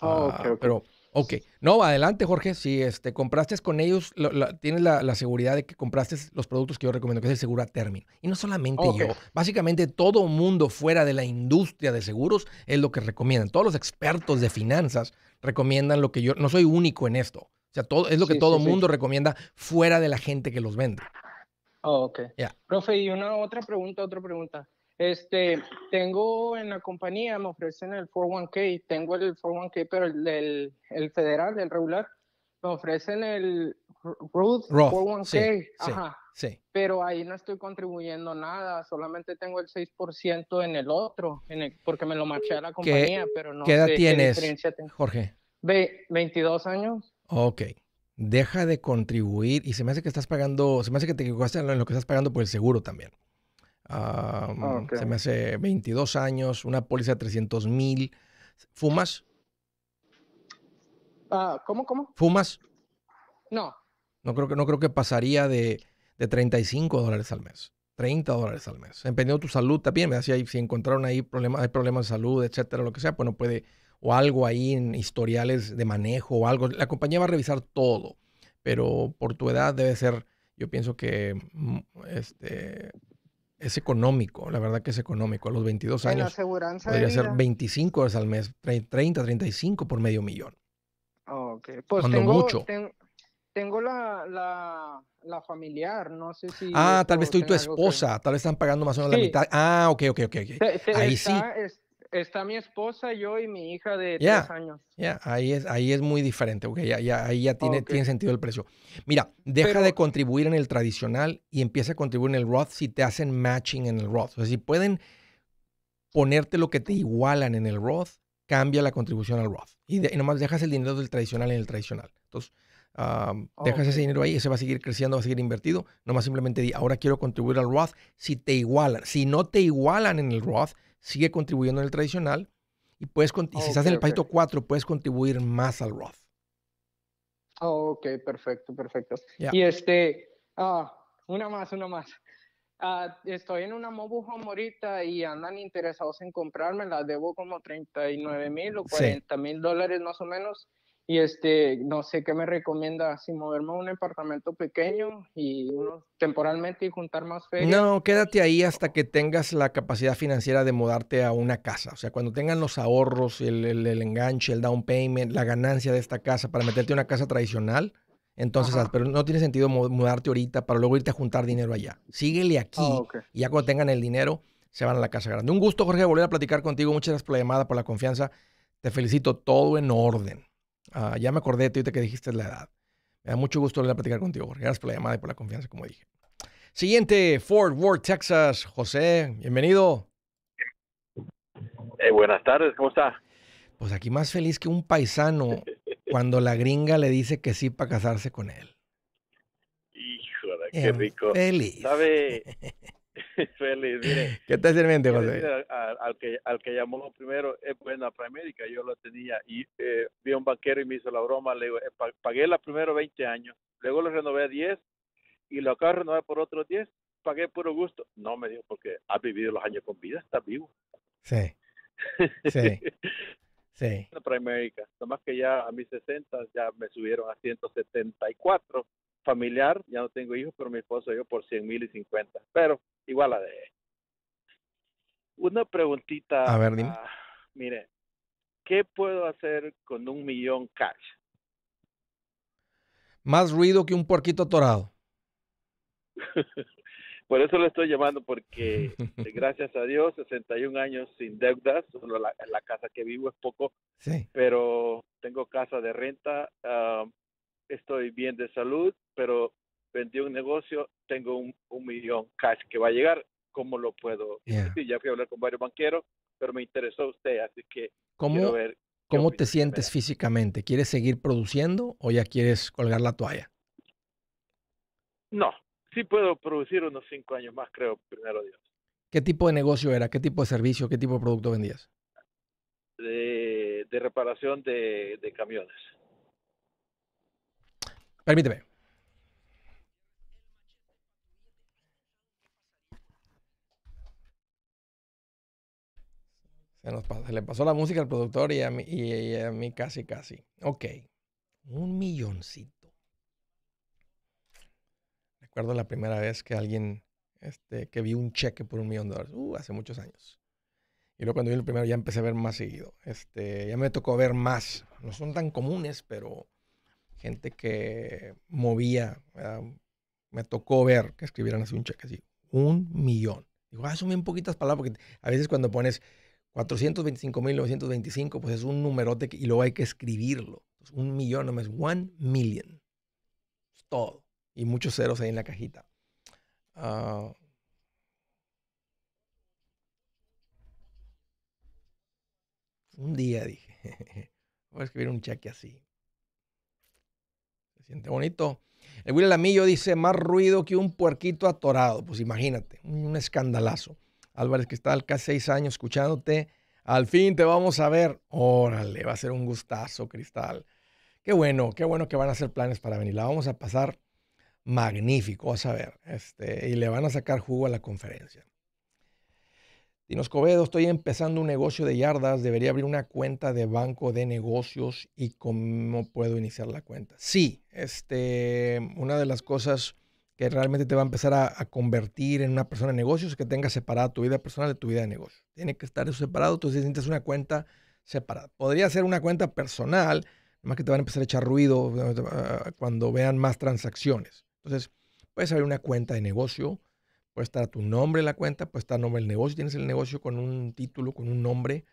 Ah, okay, ah, Pero, ok. No, adelante, Jorge. Si este, compraste con ellos, tienes la, seguridad de que compraste los productos que yo recomiendo, que es el seguro a término. Y no solamente yo. Básicamente todo mundo fuera de la industria de seguros es lo que recomiendan. Todos los expertos de finanzas recomiendan lo que yo... No soy único en esto todo, es lo que todo mundo recomienda fuera de la gente que los vende. Oh, ok. Profe, y una otra pregunta, otra pregunta. Este, tengo en la compañía, me ofrecen el 401k, tengo el 401k, pero el, federal, el regular, me ofrecen el Roth, 401k, ajá. Sí. Pero ahí no estoy contribuyendo nada, solamente tengo el 6% en el otro, en el, porque me lo marché a la compañía, pero no ¿Qué edad tienes, Jorge? Ve, 22 años. Ok. Deja de contribuir y se me hace que estás pagando, se me hace que te equivocaste en lo que estás pagando por el seguro también. Ah, se me hace 22 años, una póliza de 300 mil. ¿Fumas? Ah, cómo? ¿Fumas? No. No creo que, no creo que pasaría de, de 35 dólares al mes. 30 dólares al mes. Dependiendo de tu salud también, me Si, si encontraron ahí problemas, hay problemas de salud, etcétera, lo que sea, pues no puede, o algo ahí en historiales de manejo o algo. La compañía va a revisar todo, pero por tu edad debe ser, yo pienso que mm, este, es económico, la verdad que es económico. A los 22 años podría ser 25 horas al mes, 30, 35 por medio millón. Ah, ok, pues Cuando mucho. tengo la, familiar, no sé si... Ah, tal vez estoy tu esposa, tal vez están pagando más o menos la mitad. Ah, ok, ok, ok. ahí sí está mi esposa, yo y mi hija de 10 tres años. Ya, ahí, es, ahí es muy diferente, ya, ya, ahí ya tiene, tiene sentido el precio. Mira, deja de contribuir en el tradicional y empieza a contribuir en el Roth si te hacen matching en el Roth. O sea, si pueden ponerte lo que te igualan en el Roth, cambia la contribución al Roth. Y, nomás dejas el dinero del tradicional en el tradicional. Entonces, dejas ese dinero ahí, ese va a seguir creciendo, va a seguir invertido. Nomás simplemente di, ahora quiero contribuir al Roth. Si te igualan, si no te igualan en el Roth, sigue contribuyendo en el tradicional y, puedes, y si estás en el payto 4, puedes contribuir más al Roth. ok, perfecto, perfecto. Y este, ah, una más, una más. Ah, estoy en una mobile morita y andan interesados en comprarme, la debo como 39 mil o 40 mil dólares más o menos. Y este, no sé qué me recomienda, si moverme a un apartamento pequeño y uno temporalmente y juntar más fe. No, quédate ahí hasta que tengas la capacidad financiera de mudarte a una casa. O sea, cuando tengan los ahorros, el, el, enganche, el down payment, la ganancia de esta casa para meterte a una casa tradicional. Entonces, pero no tiene sentido mudarte ahorita para luego irte a juntar dinero allá. Síguele aquí oh, y ya cuando tengan el dinero se van a la casa grande. Un gusto, Jorge, volver a platicar contigo. Muchas gracias por la llamada, por la confianza. Te felicito, todo en orden. Ah, ya me acordé de ti que dijiste la edad. Me da mucho gusto volver a platicar contigo, Gracias por la llamada y por la confianza, como dije. Siguiente, Ford Worth, Texas. José, bienvenido. Eh, buenas tardes, ¿cómo está? Pues aquí más feliz que un paisano cuando la gringa le dice que sí para casarse con él. Híjole, qué rico. Feliz. ¿Sabe? Feliz, ¿Qué te sirviendo José? Al, que, al que llamó primero es eh, buena América, yo lo tenía y eh, vi a un banquero y me hizo la broma, le eh, pagué la primero 20 años, luego lo renové a 10 y lo acabo de renovar por otros 10, pagué puro gusto. No, me dijo, porque has vivido los años con vida, estás vivo. Sí, sí. Sí. América, nomás que ya a mis 60 ya me subieron a 174 familiar, ya no tengo hijos, pero mi esposo yo por 100 mil y 50. Pero igual a de una preguntita. A ver, dime. Ah, mire, ¿qué puedo hacer con un millón cash? Más ruido que un porquito torado. Por eso lo estoy llamando, porque eh, gracias a Dios, 61 años sin deudas, solo la, casa que vivo es poco, pero tengo casa de renta, ah, estoy bien de salud, pero vendí un negocio, tengo un, millón cash que va a llegar, ¿cómo lo puedo? ya fui a hablar con varios banqueros, pero me interesó usted, así que ¿Cómo, quiero ver ¿cómo te sientes físicamente? ¿Quieres seguir produciendo o ya quieres colgar la toalla? No, sí puedo producir unos cinco años más, creo, primero Dios. ¿Qué tipo de negocio era? ¿Qué tipo de servicio? ¿Qué tipo de producto vendías? De, reparación de camiones. Permíteme, Se, le pasó la música al productor y a, mí, y, a mí casi, casi. Ok. Un milloncito. Recuerdo la primera vez que alguien, este, que vi un cheque por un millón de dólares. Uh, hace muchos años. Y luego cuando vi el primero ya empecé a ver más seguido. Este, ya me tocó ver más. No son tan comunes, pero gente que movía. Me tocó ver que escribieran así un cheque así. Un millón. Digo, ah, son bien poquitas palabras porque a veces cuando pones 425.925, pues es un numerote y luego hay que escribirlo. un millón, no es one million. Es todo. Y muchos ceros ahí en la cajita. Ah. un día dije, voy a escribir un cheque así. Se siente bonito. El Will Lamillo dice, más ruido que un puerquito atorado. Pues imagínate, un escandalazo. Álvarez que está casi seis años escuchándote. Al fin te vamos a ver. Órale, va a ser un gustazo, Cristal. Qué bueno, qué bueno que van a hacer planes para venir. La vamos a pasar magnífico, vas a ver. Este, y le van a sacar jugo a la conferencia. Tino Escobedo, estoy empezando un negocio de yardas. Debería abrir una cuenta de banco de negocios y cómo puedo iniciar la cuenta. Sí, este, una de las cosas que realmente te va a empezar a, convertir en una persona de negocios, que tenga separada tu vida personal de tu vida de negocio. Tiene que estar eso separado, entonces necesitas una cuenta separada. Podría ser una cuenta personal, más que te van a empezar a echar ruido eh, eh, cuando vean más transacciones. Entonces, puedes abrir una cuenta de negocio, puede estar a tu nombre en la cuenta, puede estar el nombre del negocio, tienes el negocio con un título, con un nombre.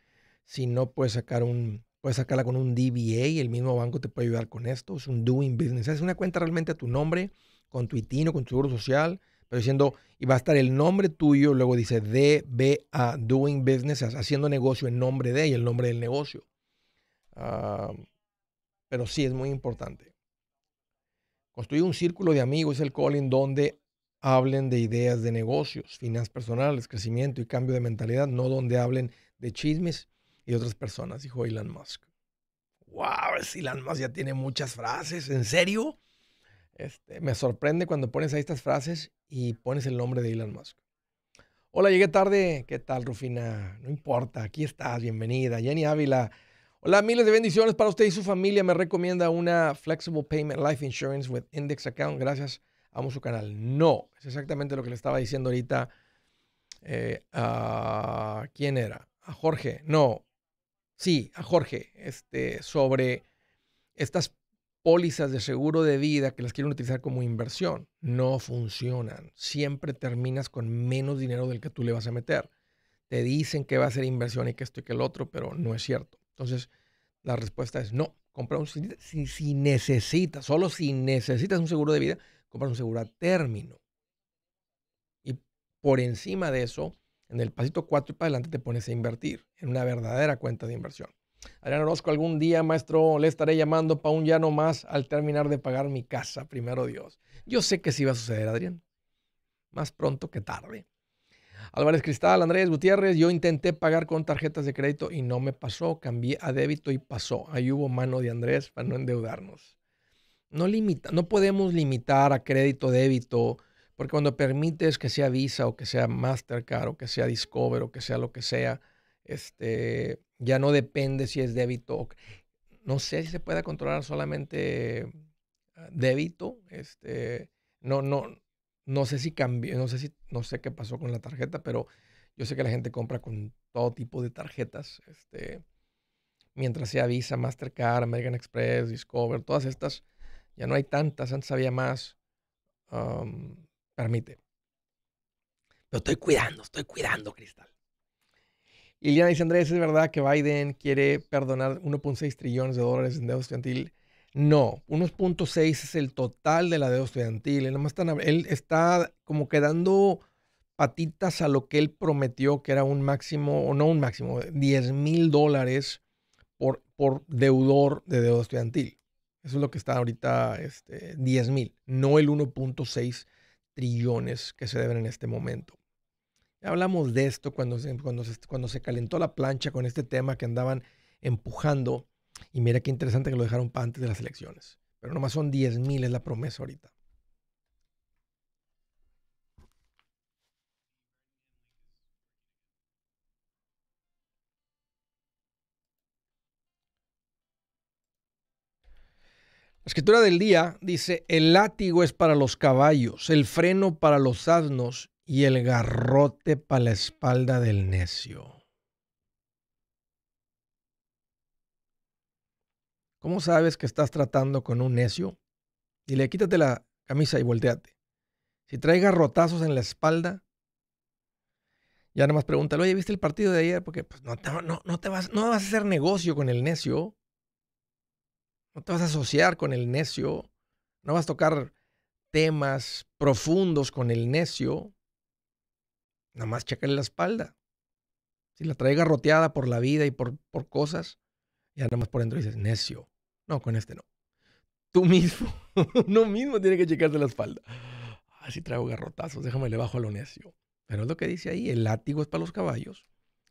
Si no, puedes sacar un, puedes sacarla con un DBA, el mismo banco te puede ayudar con esto, es un doing business. Es una cuenta realmente a tu nombre con tu ITINO, con tu seguro social, pero diciendo, y va a estar el nombre tuyo, luego dice DBA, Doing Business, haciendo negocio en nombre de y el nombre del negocio. Ah, pero sí es muy importante. Construye un círculo de amigos, es el calling, donde hablen de ideas de negocios, finanzas personales, crecimiento y cambio de mentalidad, no donde hablen de chismes y otras personas, dijo Elon Musk. ¡Wow! Elon Musk ya tiene muchas frases, ¿en serio? Este, me sorprende cuando pones ahí estas frases y pones el nombre de Elon Musk. Hola, llegué tarde. ¿Qué tal, Rufina? No importa, aquí estás, bienvenida. Jenny Ávila. Hola, miles de bendiciones para usted y su familia. Me recomienda una Flexible Payment Life Insurance with Index Account. Gracias, amo su canal. No, es exactamente lo que le estaba diciendo ahorita. Eh, a, ¿Quién era? A Jorge. No, sí, a Jorge. Este, sobre estas pólizas de seguro de vida que las quieren utilizar como inversión no funcionan. Siempre terminas con menos dinero del que tú le vas a meter. Te dicen que va a ser inversión y que esto y que el otro, pero no es cierto. Entonces, la respuesta es no. Compra un si, si necesitas, solo si necesitas un seguro de vida, compra un seguro a término. Y por encima de eso, en el pasito 4 y para adelante te pones a invertir en una verdadera cuenta de inversión. Adrián Orozco, algún día, maestro, le estaré llamando para un no más al terminar de pagar mi casa, primero Dios. Yo sé que sí va a suceder, Adrián. Más pronto que tarde. Álvarez Cristal, Andrés Gutiérrez, yo intenté pagar con tarjetas de crédito y no me pasó. Cambié a débito y pasó. Ahí hubo mano de Andrés para no endeudarnos. No, limita, no podemos limitar a crédito, débito, porque cuando permites que sea Visa o que sea Mastercard o que sea Discover o que sea lo que sea, este, ya no depende si es débito o... No sé si se puede controlar solamente ah, débito. Este, no, no, no sé si no sé si, no sé qué pasó con la tarjeta, pero yo sé que la gente compra con todo tipo de tarjetas. Este, mientras sea Visa, Mastercard, American Express, Discover, todas estas, ya no hay tantas, antes había más. permite. Lo estoy cuidando, estoy cuidando, Cristal. Liliana dice, Andrés, ¿es verdad que Biden quiere perdonar 1.6 trillones de dólares en deuda estudiantil? No, 1.6 es el total de la deuda estudiantil. Él, nomás está, él está como quedando patitas a lo que él prometió, que era un máximo, o no un máximo, 10 mil dólares por, por deudor de deuda estudiantil. Eso es lo que está ahorita, este, 10 mil, no el 1.6 trillones que se deben en este momento hablamos de esto cuando se, cuando, calentó la plancha con este tema que andaban empujando. Y mira qué interesante que lo dejaron para antes de las elecciones. Pero nomás son 10.000 mil, es la promesa ahorita. La escritura del día dice, el látigo es para los caballos, el freno para los asnos y el garrote para la espalda del necio. ¿Cómo sabes que estás tratando con un necio? Dile, quítate la camisa y volteate. Si trae garrotazos en la espalda, ya nada más pregúntale, oye, ¿viste el partido de ayer? Porque pues, no, no, te vas, no vas a hacer negocio con el necio. No te vas a asociar con el necio. No vas a tocar temas profundos con el necio nada más chécale la espalda. Si la trae garroteada por la vida y por, cosas, ya nada más por dentro dices, necio. No, con este no. Tú mismo, uno mismo tiene que checarse la espalda. Ah, traigo garrotazos, déjame le bajo a lo necio. Pero es lo que dice ahí, el látigo es para los caballos,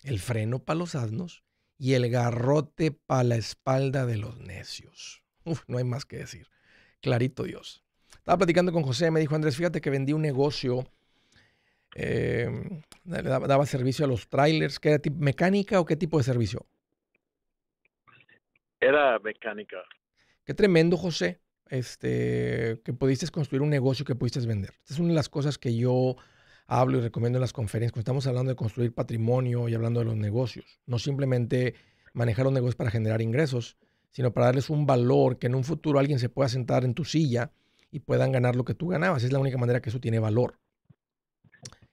el freno para los asnos y el garrote para la espalda de los necios. Uf, no hay más que decir. Clarito Dios. Estaba platicando con José, me dijo, Andrés, fíjate que vendí un negocio eh, daba, servicio a los trailers? ¿Qué era mecánica o qué tipo de servicio? Era mecánica. Qué tremendo, José, este, que pudiste construir un negocio que pudiste vender. Esta es una de las cosas que yo hablo y recomiendo en las conferencias, cuando estamos hablando de construir patrimonio y hablando de los negocios, no simplemente manejar los negocios para generar ingresos, sino para darles un valor que en un futuro alguien se pueda sentar en tu silla y puedan ganar lo que tú ganabas. Es la única manera que eso tiene valor.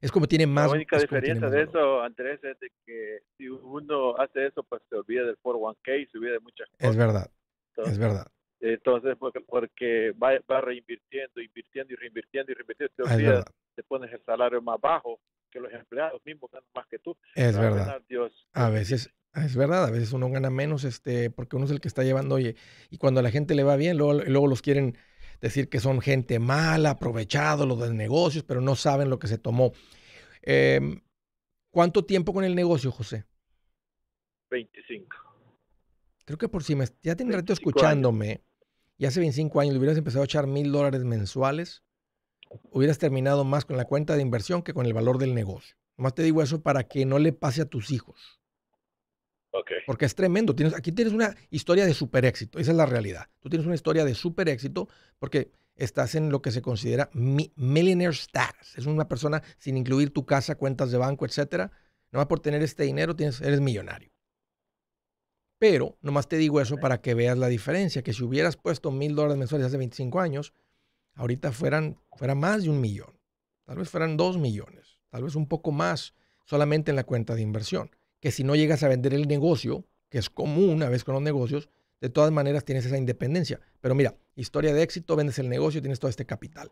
Es como tiene más. La única diferencia de eso, Andrés, es de que si uno hace eso, pues se olvida del 401k y se olvida de muchas cosas. Es verdad. es verdad. Entonces, porque, porque va, reinvirtiendo, invirtiendo y reinvirtiendo y reinvirtiendo. Te te pones el salario más bajo que los empleados mismos ganan más que tú. Es verdad. A, Dios. a veces, es verdad, a veces uno gana menos este, porque uno es el que está llevando, oye, y cuando a la gente le va bien, luego, luego los quieren decir que son gente mala, aprovechado, los de negocios, pero no saben lo que se tomó. Em, ¿Cuánto tiempo con el negocio, José? 25. Creo que por si me, ya tiene rato escuchándome y hace 25 años le hubieras empezado a echar mil dólares mensuales, hubieras terminado más con la cuenta de inversión que con el valor del negocio. Nomás te digo eso para que no le pase a tus hijos. Porque es tremendo. Tienes, aquí tienes una historia de super éxito. Esa es la realidad. Tú tienes una historia de super éxito porque estás en lo que se considera mi, millionaire status. Es una persona sin incluir tu casa, cuentas de banco, etcétera. Nomás por tener este dinero tienes, eres millonario. Pero nomás te digo eso para que veas la diferencia, que si hubieras puesto mil dólares mensuales hace 25 años, ahorita fueran, fuera más de un millón. Tal vez fueran dos millones, tal vez un poco más solamente en la cuenta de inversión que si no llegas a vender el negocio, que es común una vez con los negocios, de todas maneras tienes esa independencia. Pero mira, historia de éxito, vendes el negocio, tienes todo este capital.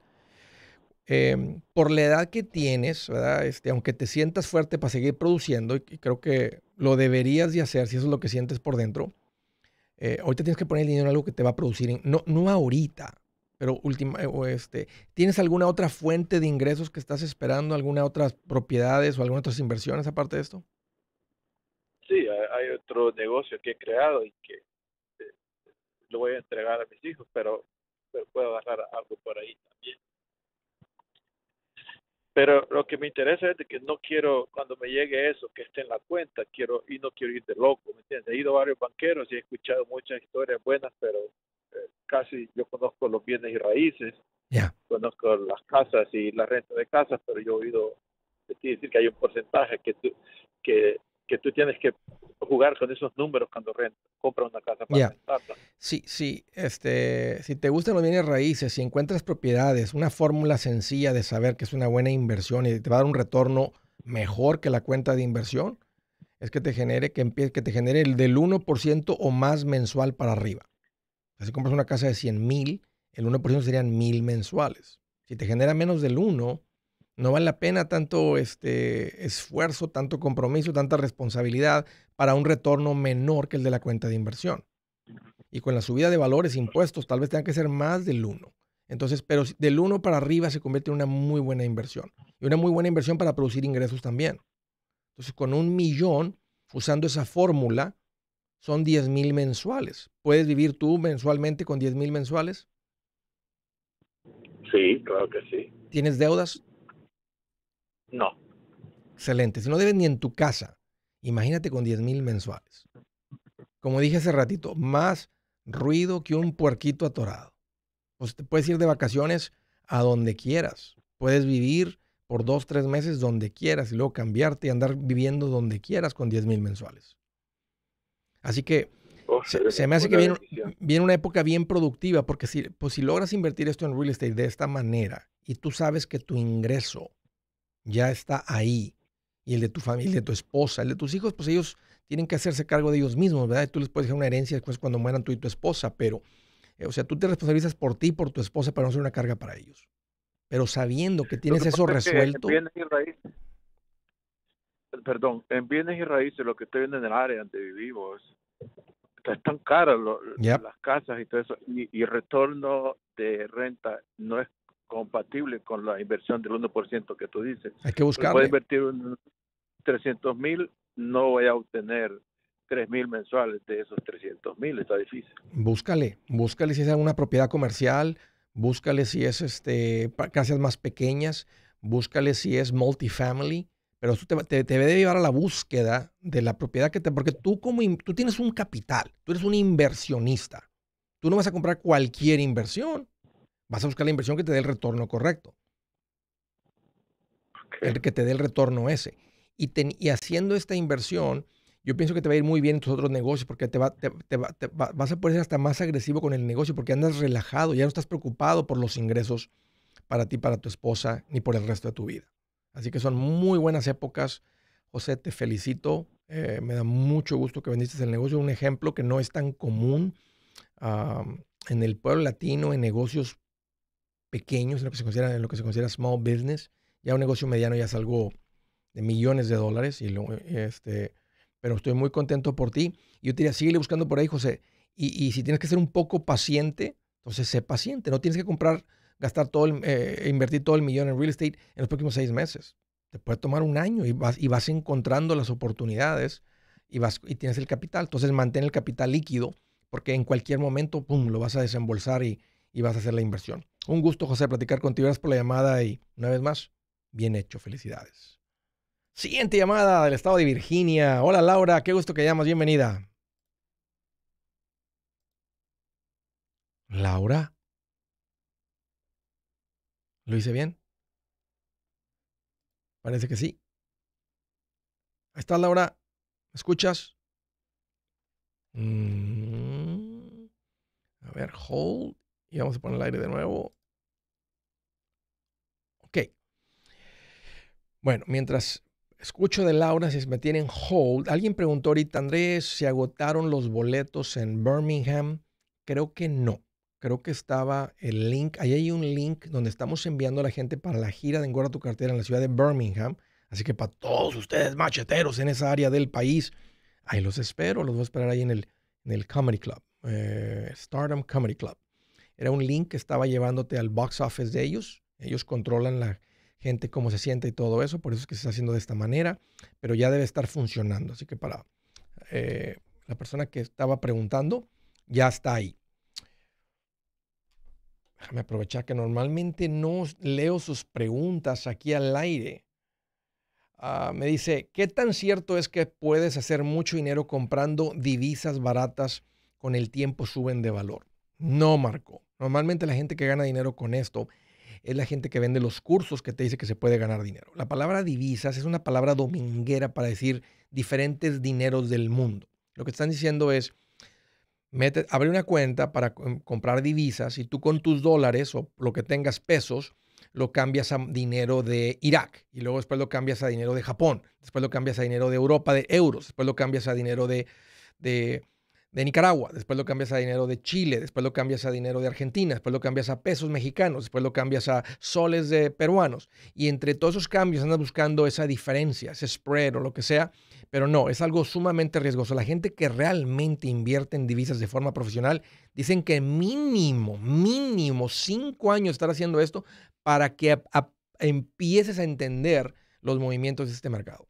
Em, por la edad que tienes, ¿verdad? Este, aunque te sientas fuerte para seguir produciendo, y creo que lo deberías de hacer si eso es lo que sientes por dentro, eh, ahorita tienes que poner el dinero en algo que te va a producir, no, no ahorita, pero última, eh, este, ¿tienes alguna otra fuente de ingresos que estás esperando, alguna otras propiedades o algunas otras inversiones aparte de esto? sí, hay, otro negocio que he creado y que eh, lo voy a entregar a mis hijos, pero, pero puedo agarrar algo por ahí también. Pero lo que me interesa es que no quiero, cuando me llegue eso, que esté en la cuenta, quiero y no quiero ir de loco, ¿me entiendes? He ido a varios banqueros y he escuchado muchas historias buenas, pero eh, casi yo conozco los bienes y raíces, conozco las casas y la renta de casas, pero yo he oído decir que hay un porcentaje que, que que tú tienes que jugar con esos números cuando rentas, compras una casa para rentarla. Sí, sí. Este, si te gustan los bienes raíces, si encuentras propiedades, una fórmula sencilla de saber que es una buena inversión y te va a dar un retorno mejor que la cuenta de inversión, es que te genere, que empiece, que te genere el del 1% o más mensual para arriba. si compras una casa de 100 mil, el 1% serían mil mensuales. Si te genera menos del 1, no vale la pena tanto este esfuerzo, tanto compromiso, tanta responsabilidad para un retorno menor que el de la cuenta de inversión. Y con la subida de valores, impuestos, tal vez tengan que ser más del 1. Entonces, pero del 1 para arriba se convierte en una muy buena inversión. Y una muy buena inversión para producir ingresos también. Entonces, con un millón, usando esa fórmula, son 10 mil mensuales. ¿Puedes vivir tú mensualmente con 10 mil mensuales? Sí, claro que sí. ¿Tienes deudas? No. Excelente. Si no debes ni en tu casa, imagínate con 10 mil mensuales. Como dije hace ratito, más ruido que un puerquito atorado. Pues te puedes ir de vacaciones a donde quieras. Puedes vivir por dos, tres meses donde quieras y luego cambiarte y andar viviendo donde quieras con 10 mil mensuales. Así que oh, se, me hace que viene, una época bien productiva porque si, pues si logras invertir esto en real estate de esta manera y tú sabes que tu ingreso ya está ahí. Y el de tu familia, de tu esposa, el de tus hijos, pues ellos tienen que hacerse cargo de ellos mismos, ¿verdad? Y tú les puedes dejar una herencia después cuando mueran tú y tu esposa, pero, eh, o sea, tú te responsabilizas por ti y por tu esposa para no ser una carga para ellos. Pero sabiendo que tienes eso resuelto. bienes y raíces, perdón, en bienes y raíces, lo que estoy viendo en el área donde vivimos, están caras las casas y todo eso, y, y retorno de renta no es compatible con la inversión del 1% que tú dices. Hay que pues buscar. Puedo invertir 300 mil, no voy a obtener 3 mil mensuales de esos 300 mil, está difícil. Búscale, búscale si es alguna propiedad comercial, búscale si es este, casas más pequeñas, búscale si es multifamily, pero eso te, debe llevar a la búsqueda de la propiedad que te, porque tú como, tú tienes un capital, tú eres un inversionista, tú no vas a comprar cualquier inversión vas a buscar la inversión que te dé el retorno correcto. El que te dé el retorno ese. Y, haciendo esta inversión, yo pienso que te va a ir muy bien en tus otros negocios porque te, vas a poder ser hasta más agresivo con el negocio porque andas relajado, ya no estás preocupado por los ingresos para ti, para tu esposa, ni por el resto de tu vida. Así que son muy buenas épocas. José, te felicito. Eh, me da mucho gusto que vendiste el negocio. Un ejemplo que no es tan común en el pueblo latino, en negocios pequeños, lo que se lo que se considera small business. Ya un negocio mediano ya salgo de millones de dólares. Y lo, este, pero estoy muy contento por ti. Yo te diría, sigue buscando por ahí, José. Y, y si tienes que ser un poco paciente, entonces sé paciente. No tienes que comprar, gastar todo, eh, invertir todo el millón en real estate en los próximos seis meses. Te puede tomar un año y vas, y vas encontrando las oportunidades y, vas, y tienes el capital. Entonces mantén el capital líquido porque en cualquier momento, pum, lo vas a desembolsar y, y vas a hacer la inversión. Un gusto, José, platicar contigo. Gracias por la llamada y una vez más, bien hecho. Felicidades. Siguiente llamada del estado de Virginia. Hola, Laura. Qué gusto que llamas. Bienvenida. Laura. ¿Lo hice bien? Parece que sí. Ahí está, Laura. ¿Me escuchas? Mm. A ver, hold y vamos a poner el aire de nuevo. Ok. Bueno, mientras escucho de Laura si me tienen hold. Alguien preguntó ahorita, Andrés, si agotaron los boletos en Birmingham? Creo que no. Creo que estaba el link. Ahí hay un link donde estamos enviando a la gente para la gira de Engorda tu cartera en la ciudad de Birmingham. Así que para todos ustedes macheteros en esa área del país, ahí los espero. Los voy a esperar ahí en el, el Comedy Club, eh, Stardom Comedy Club. Era un link que estaba llevándote al box office de ellos. Ellos controlan la gente, cómo se siente y todo eso. Por eso es que se está haciendo de esta manera. Pero ya debe estar funcionando. Así que para eh, la persona que estaba preguntando, ya está ahí. Déjame aprovechar que normalmente no leo sus preguntas aquí al aire. Ah, me dice, ¿qué tan cierto es que puedes hacer mucho dinero comprando divisas baratas con el tiempo suben de valor? No, Marco. Normalmente la gente que gana dinero con esto es la gente que vende los cursos que te dice que se puede ganar dinero. La palabra divisas es una palabra dominguera para decir diferentes dineros del mundo. Lo que están diciendo es, mete, abre una cuenta para comprar divisas y tú con tus dólares o lo que tengas pesos, lo cambias a dinero de Irak y luego después lo cambias a dinero de Japón, después lo cambias a dinero de Europa, de euros, después lo cambias a dinero de, de de Nicaragua, después lo cambias a dinero de Chile, después lo cambias a dinero de Argentina, después lo cambias a pesos mexicanos, después lo cambias a soles de peruanos. Y entre todos esos cambios andas buscando esa diferencia, ese spread o lo que sea, pero no, es algo sumamente riesgoso. La gente que realmente invierte en divisas de forma profesional dicen que mínimo, mínimo cinco años estar haciendo esto para que empieces a entender los movimientos de este mercado.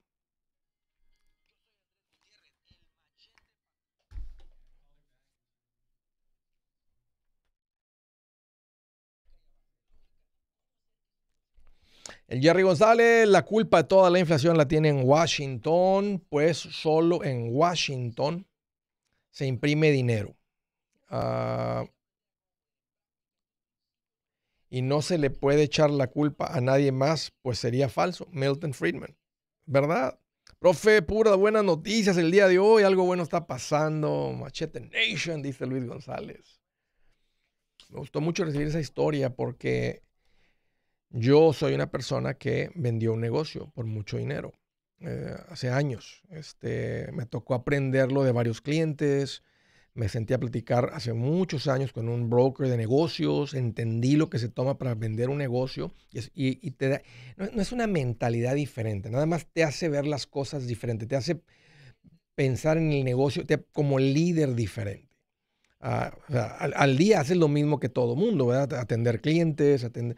El Jerry González, la culpa de toda la inflación la tiene en Washington, pues solo en Washington se imprime dinero. Ah, y no se le puede echar la culpa a nadie más, pues sería falso. Milton Friedman, ¿verdad? Profe, de buenas noticias el día de hoy. Algo bueno está pasando. Machete Nation, dice Luis González. Me gustó mucho recibir esa historia porque yo soy una persona que vendió un negocio por mucho dinero eh, hace años. Este, me tocó aprenderlo de varios clientes. Me sentí a platicar hace muchos años con un broker de negocios. Entendí lo que se toma para vender un negocio. Y, no, es una mentalidad diferente. Nada más te hace ver las cosas diferente. Te hace pensar en el negocio te, como líder diferente. Ah, al, al, día haces lo mismo que todo mundo, ¿verdad? Atender clientes, atender,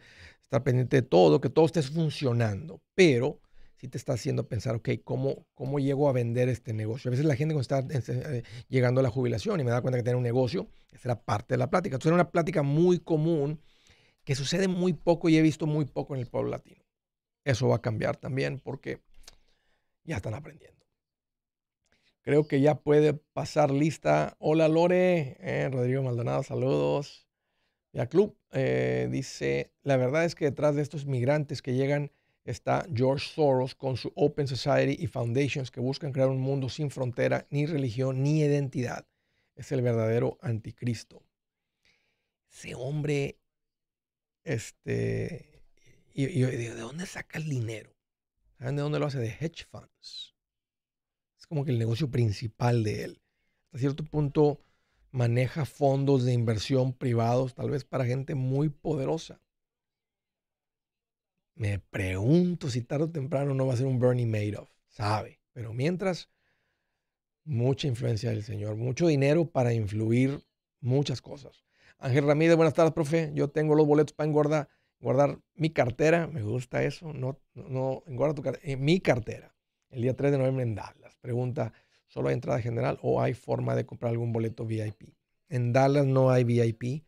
estar pendiente de todo, que todo esté funcionando, pero sí te está haciendo pensar, ok, ¿cómo, cómo llego a vender este negocio? A veces la gente cuando está este, eh, llegando a la jubilación y me da cuenta que tiene un negocio, esa era parte de la plática. Entonces era una plática muy común que sucede muy poco y he visto muy poco en el pueblo latino. Eso va a cambiar también porque ya están aprendiendo. Creo que ya puede pasar lista. Hola Lore, eh, Rodrigo Maldonado, saludos. Club eh, dice, la verdad es que detrás de estos migrantes que llegan está George Soros con su Open Society y Foundations que buscan crear un mundo sin frontera, ni religión, ni identidad. Es el verdadero anticristo. Ese hombre, este, ¿de dónde saca el dinero? de dónde lo hace? De hedge funds. Es como que el negocio principal de él. Hasta cierto punto maneja fondos de inversión privados, tal vez para gente muy poderosa. Me pregunto si tarde o temprano no va a ser un Bernie Madoff, sabe. Pero mientras, mucha influencia del Señor, mucho dinero para influir muchas cosas. Ángel Ramírez, buenas tardes, profe. Yo tengo los boletos para engordar, guardar mi cartera. Me gusta eso. No, no, tu cartera. Eh, mi cartera. El día 3 de noviembre en Dallas. Pregunta, Solo hay entrada general o hay forma de comprar algún boleto VIP. En Dallas no hay VIP.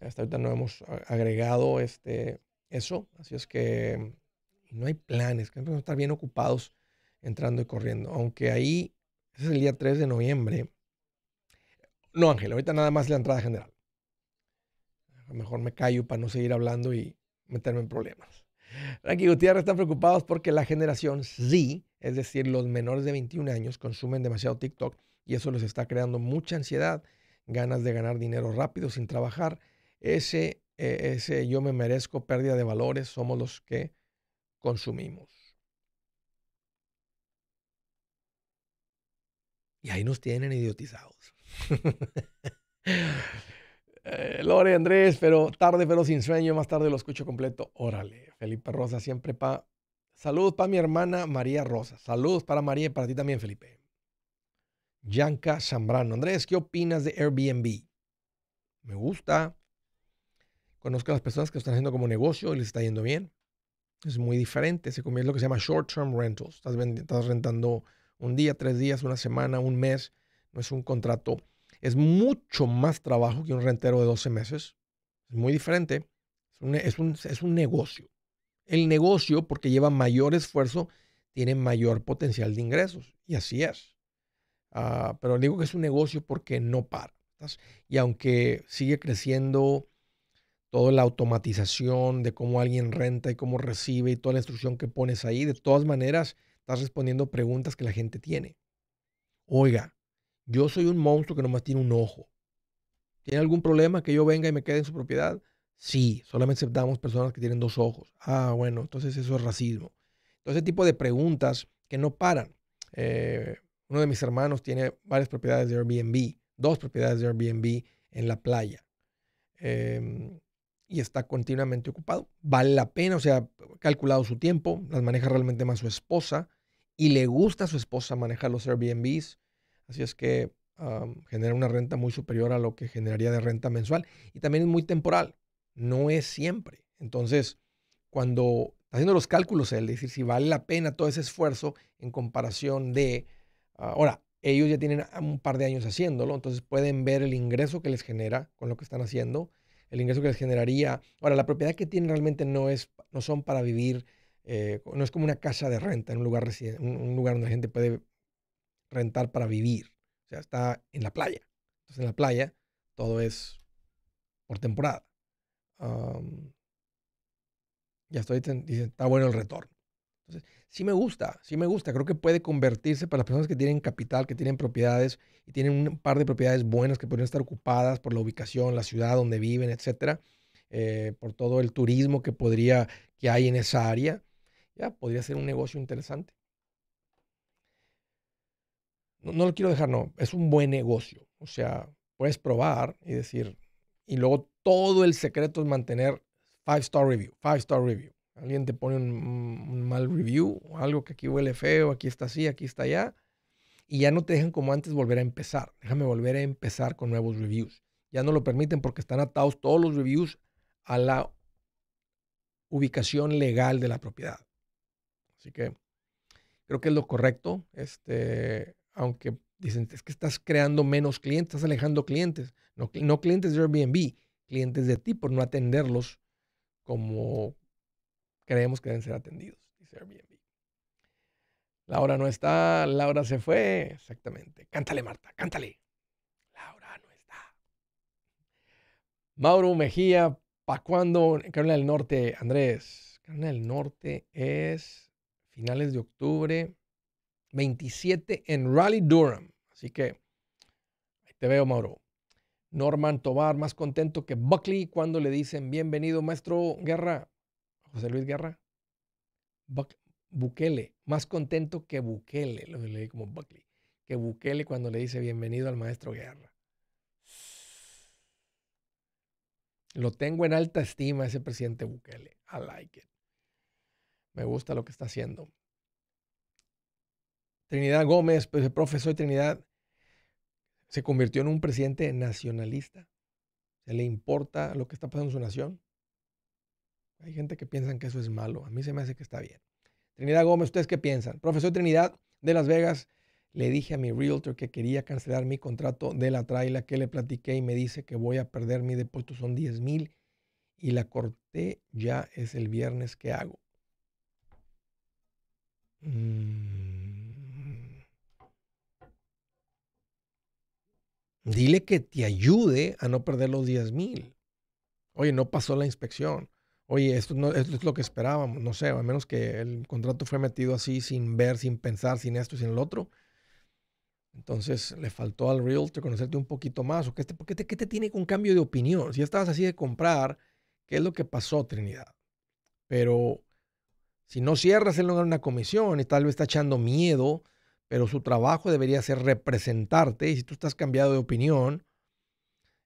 Hasta ahorita no hemos eh, agregado este, eso. Así es que mm, no hay planes. Que a estar bien ocupados entrando y corriendo. Aunque ahí, es el día 3 de noviembre. No, Ángel, ahorita nada más la entrada general. A lo mejor me callo para no seguir hablando y meterme en problemas. Frankie Gutiérrez están preocupados porque la generación Z es decir, los menores de 21 años consumen demasiado TikTok y eso les está creando mucha ansiedad, ganas de ganar dinero rápido sin trabajar. Ese, e, ese yo me merezco pérdida de valores somos los que consumimos. Y ahí nos tienen idiotizados. Eh, Lore, Andrés, pero tarde pero sin sueño, más tarde lo escucho completo. Órale, Felipe Rosa, siempre pa Saludos para mi hermana María Rosa. Saludos para María y para ti también, Felipe. Yanka Zambrano. Andrés, ¿qué opinas de Airbnb? Me gusta. Conozco a las personas que lo están haciendo como negocio y les está yendo bien. Es muy diferente. Se convierte lo que se llama short-term rentals. Estás, estás rentando un día, tres días, una semana, un mes. No es un contrato. Es mucho más trabajo que un rentero de 12 meses. Es muy diferente. es un negocio. El negocio, porque lleva mayor esfuerzo, tiene mayor potencial de ingresos. Y así es. Ah, pero digo que es un negocio porque no para. Y aunque sigue creciendo toda la automatización de cómo alguien renta y cómo recibe y toda la instrucción que pones ahí, de todas maneras estás respondiendo preguntas que la gente tiene. Oiga, yo soy un monstruo que nomás tiene un ojo. ¿Tiene algún problema que yo venga y me quede en su propiedad? Sí, solamente aceptamos personas que tienen dos ojos. Ah, bueno, entonces eso es racismo. Entonces, ese tipo de preguntas que no paran. Eh, uno de mis hermanos tiene varias propiedades de Airbnb, dos propiedades de Airbnb en la playa. Em, y está continuamente ocupado. Vale la pena, o sea, ha calculado su tiempo, las maneja realmente más su esposa y le gusta a su esposa manejar los Airbnbs. Así es que genera una renta muy superior a lo que generaría de renta mensual. Y también es muy temporal no es siempre. Entonces, cuando haciendo los cálculos, es decir si vale la pena todo ese esfuerzo en comparación de, ah, ahora, ellos ya tienen un par de años haciéndolo, entonces pueden ver el ingreso que les genera con lo que están haciendo, el ingreso que les generaría. Ahora, la propiedad que tienen realmente no, es, no son para vivir, eh, no es como una casa de renta, en un lugar, un lugar donde la gente puede rentar para vivir. O sea, está en la playa. Entonces, en la playa todo es por temporada ya estoy, dice, está bueno el retorno. Entonces, sí me gusta, sí me gusta. Creo que puede convertirse para las personas que tienen capital, que tienen propiedades y tienen un par de propiedades buenas que podrían estar ocupadas por la ubicación, la ciudad donde viven, etcétera, eh, por todo el turismo que podría, que hay en esa área. Ya podría ser un negocio interesante. no lo quiero dejar, no. Es un buen negocio. O sea, puedes probar y decir, y luego todo el secreto es mantener five star review, five star review. Alguien te pone un, mal review o algo que aquí huele feo, aquí está así, aquí está allá. Y ya no te dejan como antes volver a empezar. Déjame volver a empezar con nuevos reviews. Ya no lo permiten porque están atados todos los reviews a la ubicación legal de la propiedad. Así que creo que es lo correcto. Este, aunque Dicen, es que estás creando menos clientes, estás alejando clientes. No, no clientes de Airbnb, clientes de ti por no atenderlos como creemos que deben ser atendidos, dice Airbnb. Laura no está, Laura se fue, exactamente. Cántale, Marta, cántale. Laura no está. Mauro Mejía, ¿para cuándo? Carolina del Norte, Andrés. Carolina del Norte es finales de octubre, 27 en Raleigh, Durham. Así que ahí te veo, Mauro. Norman Tobar, más contento que Buckley cuando le dicen bienvenido, maestro Guerra, José Luis Guerra. Bukele, más contento que Bukele, lo leí como Buckley, que Bukele cuando le dice bienvenido al maestro Guerra. Lo tengo en alta estima ese presidente Bukele. I like it. Me gusta lo que está haciendo. Trinidad Gómez, pues, profesor Trinidad se convirtió en un presidente nacionalista. Se le importa lo que está pasando en su nación. Hay gente que piensa que eso es malo. A mí se me hace que está bien. Trinidad Gómez, ¿ustedes qué piensan? Profesor Trinidad de Las Vegas, le dije a mi realtor que quería cancelar mi contrato de la traila que le platiqué y me dice que voy a perder mi depósito. Son 10 mil y la corté ya es el viernes que hago. Mm. Dile que te ayude a no perder los 10 mil. Oye, no pasó la inspección. Oye, esto, es lo que esperábamos. No sé, a menos que el contrato fue metido así sin ver, sin pensar, sin esto, y sin el otro. Entonces le faltó al realtor conocerte un poquito más. ¿O qué te, qué te, te tiene con cambio de opinión? Si ya estabas así de comprar, ¿qué es lo que pasó, Trinidad? Pero si no cierras, el no gana una comisión y tal vez está echando miedo pero su trabajo debería ser representarte y si tú estás cambiado de opinión,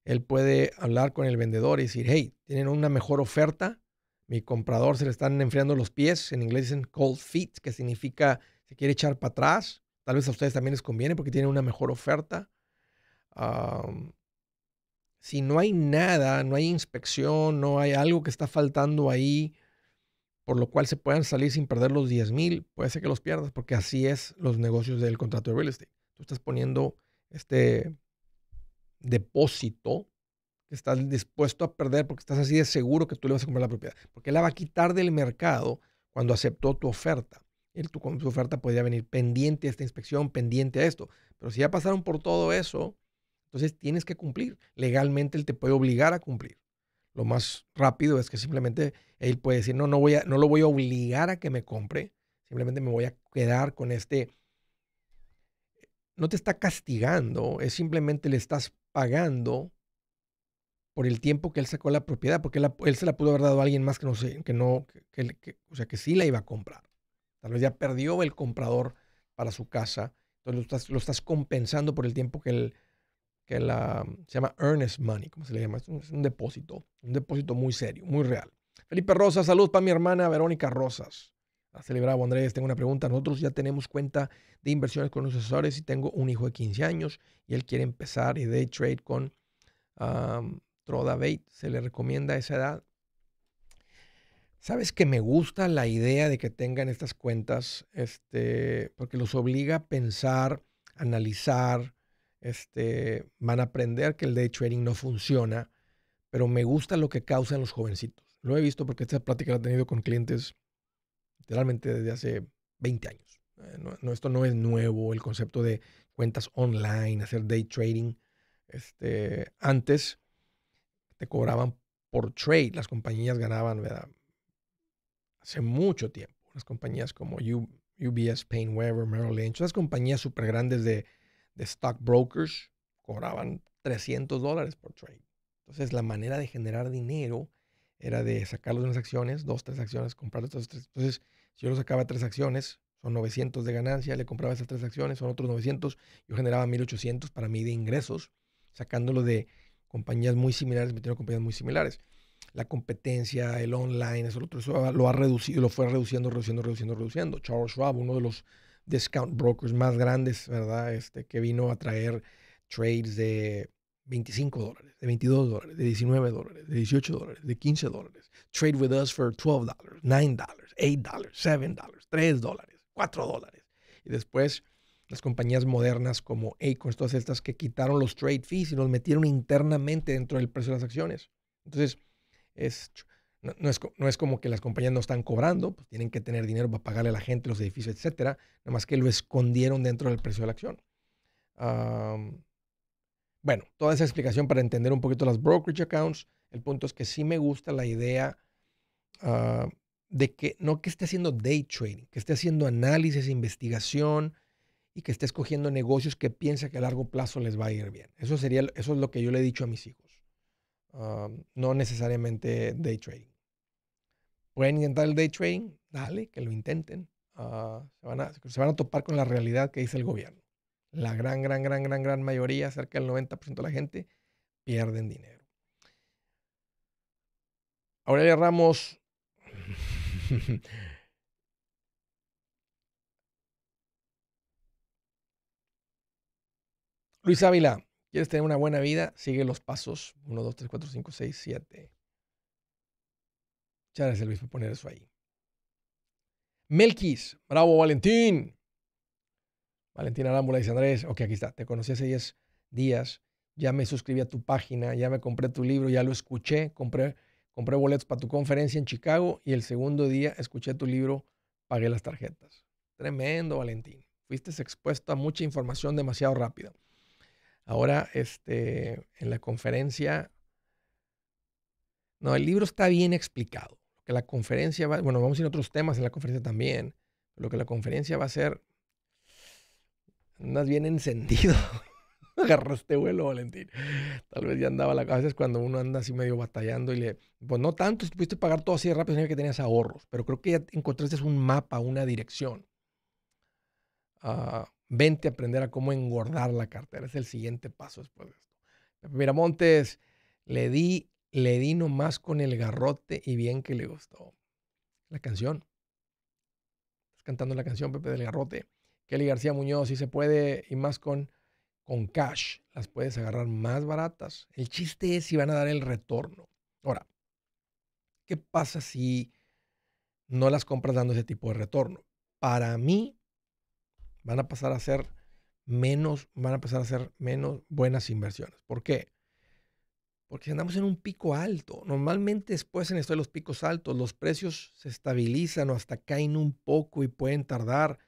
él puede hablar con el vendedor y decir, hey, tienen una mejor oferta, mi comprador se le están enfriando los pies, en inglés dicen cold feet, que significa se quiere echar para atrás, tal vez a ustedes también les conviene porque tienen una mejor oferta. si no hay nada, no hay inspección, no hay algo que está faltando ahí, por lo cual se puedan salir sin perder los 10 mil, puede ser que los pierdas, porque así es los negocios del contrato de real estate. Tú estás poniendo este depósito que estás dispuesto a perder porque estás así de seguro que tú le vas a comprar la propiedad, porque él la va a quitar del mercado cuando aceptó tu oferta. tu, su oferta podría venir pendiente a esta inspección, pendiente a esto, pero si ya pasaron por todo eso, entonces tienes que cumplir. Legalmente él te puede obligar a cumplir lo más rápido es que simplemente él puede decir, no, no, voy a, no lo voy a obligar a que me compre, simplemente me voy a quedar con este... No te está castigando, es simplemente le estás pagando por el tiempo que él sacó la propiedad, porque él, se la pudo haber dado a alguien más que no sé, que no, que, o sea, que sí la iba a comprar. Tal vez ya perdió el comprador para su casa, entonces estás, lo estás compensando por el tiempo que él que la, se llama Earnest Money, como se le llama, es un, depósito, un depósito muy serio, muy real. Felipe Rosas, salud para mi hermana Verónica Rosas. Ha celebrado Andrés, tengo una pregunta. Nosotros ya tenemos cuenta de inversiones con los asesores y tengo un hijo de 15 años y él quiere empezar y day trade con um, ¿Se le recomienda a esa edad? Sabes que me gusta la idea de que tengan estas cuentas, este, porque los obliga a pensar, analizar, este, van a aprender que el day trading no funciona, pero me gusta lo que causan los jovencitos. Lo he visto porque esta plática la he tenido con clientes literalmente desde hace 20 años. Eh, no, esto no es nuevo, el concepto de cuentas online, hacer day trading. Este, antes te cobraban por trade, las compañías ganaban, ¿verdad? Hace mucho tiempo, las compañías como UBS, Paine Weber, Merrill Lynch, las compañías súper grandes de, de stockbrokers cobraban 300 dólares por trade. Entonces la manera de generar dinero era de sacarlo de unas acciones, dos, tres acciones, comprar otras tres. Entonces, si yo lo sacaba tres acciones, son 900 de ganancia, le compraba esas tres acciones, son otros 900, yo generaba 1800 para mí de ingresos, sacándolo de compañías muy similares, metiendo compañías muy similares. La competencia, el online, eso, lo eso lo ha reducido, lo fue reduciendo, reduciendo, reduciendo, reduciendo. Charles Schwab, uno de los discount brokers más grandes, ¿verdad? Este, que vino a traer trades de 25 dólares, de 22 dólares, de 19 dólares, de 18 dólares, de 15 dólares. Trade with us for 12 dólares, 9 dólares, 8 dólares, 7 dólares, 3 dólares, 4 dólares. Y después las compañías modernas como Acorns, todas estas que quitaron los trade fees y los metieron internamente dentro del precio de las acciones. Entonces, es no, es, como que las compañías no están cobrando, pues tienen que tener dinero para pagarle a la gente, los edificios, etcétera. Nada más que lo escondieron dentro del precio de la acción. bueno, toda esa explicación para entender un poquito las brokerage accounts. El punto es que sí me gusta la idea ah, de que no que esté haciendo day trading, que esté haciendo análisis, investigación y que esté escogiendo negocios que piensa que a largo plazo les va a ir bien. Eso, sería, eso es lo que yo le he dicho a mis hijos. no necesariamente day trading. Pueden intentar el day trading, dale, que lo intenten. Ah, se, van a, se van a topar con la realidad que dice el gobierno. La gran, gran, gran, gran, gran mayoría, cerca del 90% de la gente, pierden dinero. Aurelia Ramos. Luis Ávila, ¿quieres tener una buena vida? Sigue los pasos 1, 2, 3, 4, 5, 6, 7. Muchas gracias, Luis, por poner eso ahí. Melquis, bravo, Valentín. Valentín Arámbula dice Andrés, ok, aquí está, te conocí hace 10 días, ya me suscribí a tu página, ya me compré tu libro, ya lo escuché, compré, compré boletos para tu conferencia en Chicago y el segundo día escuché tu libro, pagué las tarjetas. Tremendo, Valentín. Fuiste expuesto a mucha información demasiado rápido. Ahora, este, en la conferencia, no, el libro está bien explicado que la conferencia va, bueno, vamos a ir a otros temas en la conferencia también, lo que la conferencia va a ser, más bien encendido. Agarraste vuelo, Valentín. Tal vez ya andaba la cabeza es cuando uno anda así medio batallando y le. Pues no tanto, si pudiste pagar todo así de rápido, sino que tenías ahorros. Pero creo que ya encontraste un mapa, una dirección. Ah, vente a aprender a cómo engordar la cartera. Es el siguiente paso después de esto. Montes le di le di más con el garrote y bien que le gustó. La canción. Estás cantando la canción, Pepe del Garrote. Kelly García Muñoz, si se puede, y más con, con cash. Las puedes agarrar más baratas. El chiste es si van a dar el retorno. Ahora, ¿qué pasa si no las compras dando ese tipo de retorno? Para mí, van a pasar a ser menos, van a pasar a ser menos buenas inversiones. ¿Por qué? Porque andamos en un pico alto. Normalmente después en esto de los picos altos, los precios se estabilizan o hasta caen un poco y pueden tardar.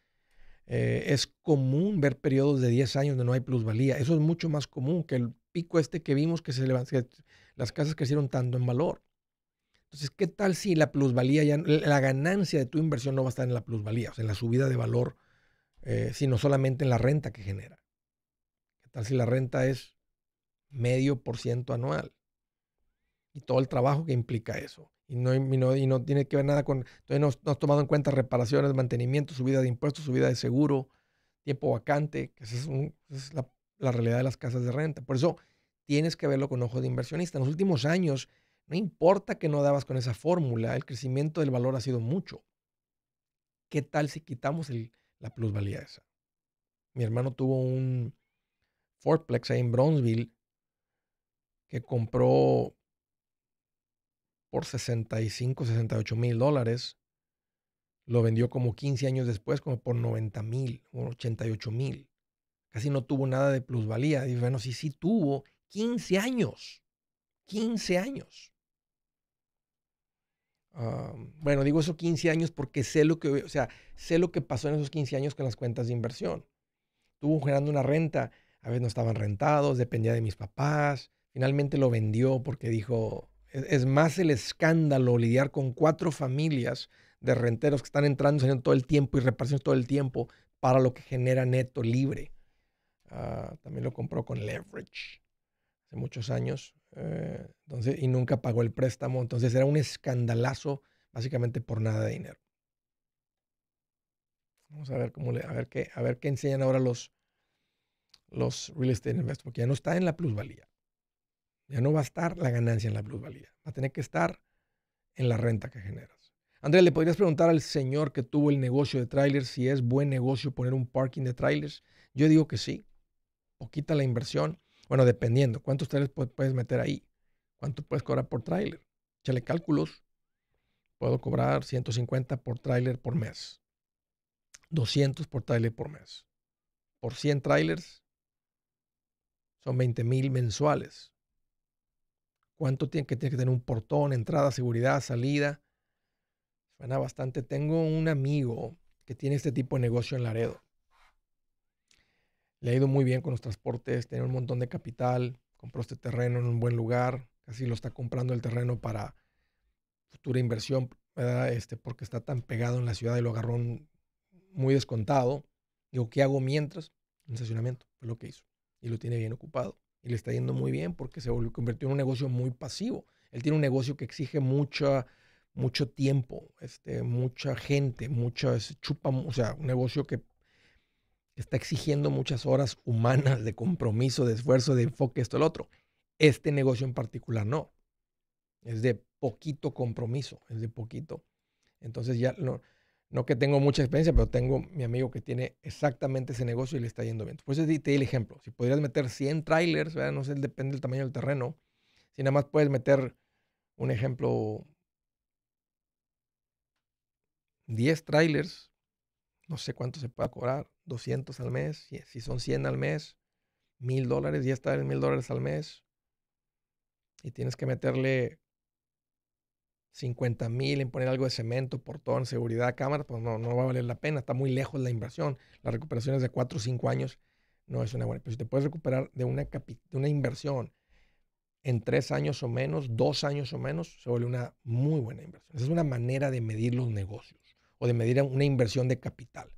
Eh, es común ver periodos de 10 años donde no hay plusvalía. Eso es mucho más común que el pico este que vimos que se las casas crecieron tanto en valor. Entonces, ¿qué tal si la plusvalía, ya, la ganancia de tu inversión no va a estar en la plusvalía, o sea, en la subida de valor, eh, sino solamente en la renta que genera? ¿Qué tal si la renta es medio por ciento anual. Y todo el trabajo que implica eso. Y no, y no, tiene que ver nada con... Entonces no, has tomado en cuenta reparaciones, mantenimiento, subida de impuestos, subida de seguro, tiempo vacante, que esa es, la, realidad de las casas de renta. Por eso tienes que verlo con ojo de inversionista. En los últimos años, no importa que no dabas con esa fórmula, el crecimiento del valor ha sido mucho. ¿Qué tal si quitamos el, la plusvalía esa? Mi hermano tuvo un Fortplex ahí en Bronzeville que compró por 65, 68 mil dólares, lo vendió como 15 años después, como por 90 mil, 88 mil. Casi no tuvo nada de plusvalía. Y bueno, sí, sí tuvo 15 años. 15 años. bueno, digo eso 15 años porque sé lo que, o sea, sé lo que pasó en esos 15 años con las cuentas de inversión. Estuvo generando una renta, a veces no estaban rentados, dependía de mis papás, Finalmente lo vendió porque dijo, es más el escándalo lidiar con cuatro familias de renteros que están entrando y saliendo todo el tiempo y repartiendo todo el tiempo para lo que genera neto libre. Ah, también lo compró con leverage hace muchos años eh, entonces, y nunca pagó el préstamo. Entonces era un escandalazo básicamente por nada de dinero. Vamos a ver cómo a ver qué, a ver qué enseñan ahora los, los real estate investors, porque ya no está en la plusvalía. Ya no va a estar la ganancia en la plusvalía. Va a tener que estar en la renta que generas. Andrea, ¿le podrías preguntar al señor que tuvo el negocio de trailers si es buen negocio poner un parking de trailers? Yo digo que sí. Poquita la inversión. Bueno, dependiendo. ¿Cuántos trailers puedes meter ahí? ¿Cuánto puedes cobrar por trailer? Échale cálculos. Puedo cobrar 150 por trailer por mes. 200 por trailer por mes. Por 100 trailers son 20 mil mensuales cuánto tiene que, tener un portón, entrada, seguridad, salida. Suena bastante. Tengo un amigo que tiene este tipo de negocio en Laredo. Le ha ido muy bien con los transportes, tiene un montón de capital, compró este terreno en un buen lugar, casi lo está comprando el terreno para futura inversión, Este, porque está tan pegado en la ciudad y lo agarró muy descontado. Digo, ¿qué hago mientras? Un estacionamiento, fue lo que hizo. Y lo tiene bien ocupado y le está yendo muy bien porque se convirtió en un negocio muy pasivo. Él tiene un negocio que exige mucha, mucho tiempo, este, mucha gente, muchas chupa, o sea, un negocio que está exigiendo muchas horas humanas de compromiso, de esfuerzo, de enfoque, esto, el otro. Este negocio en particular no. Es de poquito compromiso, es de poquito. Entonces ya no, no que tengo mucha experiencia, pero tengo mi amigo que tiene exactamente ese negocio y le está yendo bien. Por eso te di el ejemplo. Si podrías meter 100 trailers, no sé, depende del tamaño del terreno. Si nada más puedes meter, un ejemplo, 10 trailers, no sé cuánto se puede cobrar, 200 al mes, si son 100 al mes, 1000 dólares, 10 trailers, 1000 dólares al mes. Y tienes que meterle 50 mil en poner algo de cemento, portón, seguridad, cámara, pues no, va a valer la pena, está muy lejos la inversión. Las recuperaciones de 4 o 5 años no es una buena. Pero si te puedes recuperar de una, de una inversión en 3 años o menos, 2 años o menos, se vuelve una muy buena inversión. Esa es una manera de medir los negocios o de medir una inversión de capital.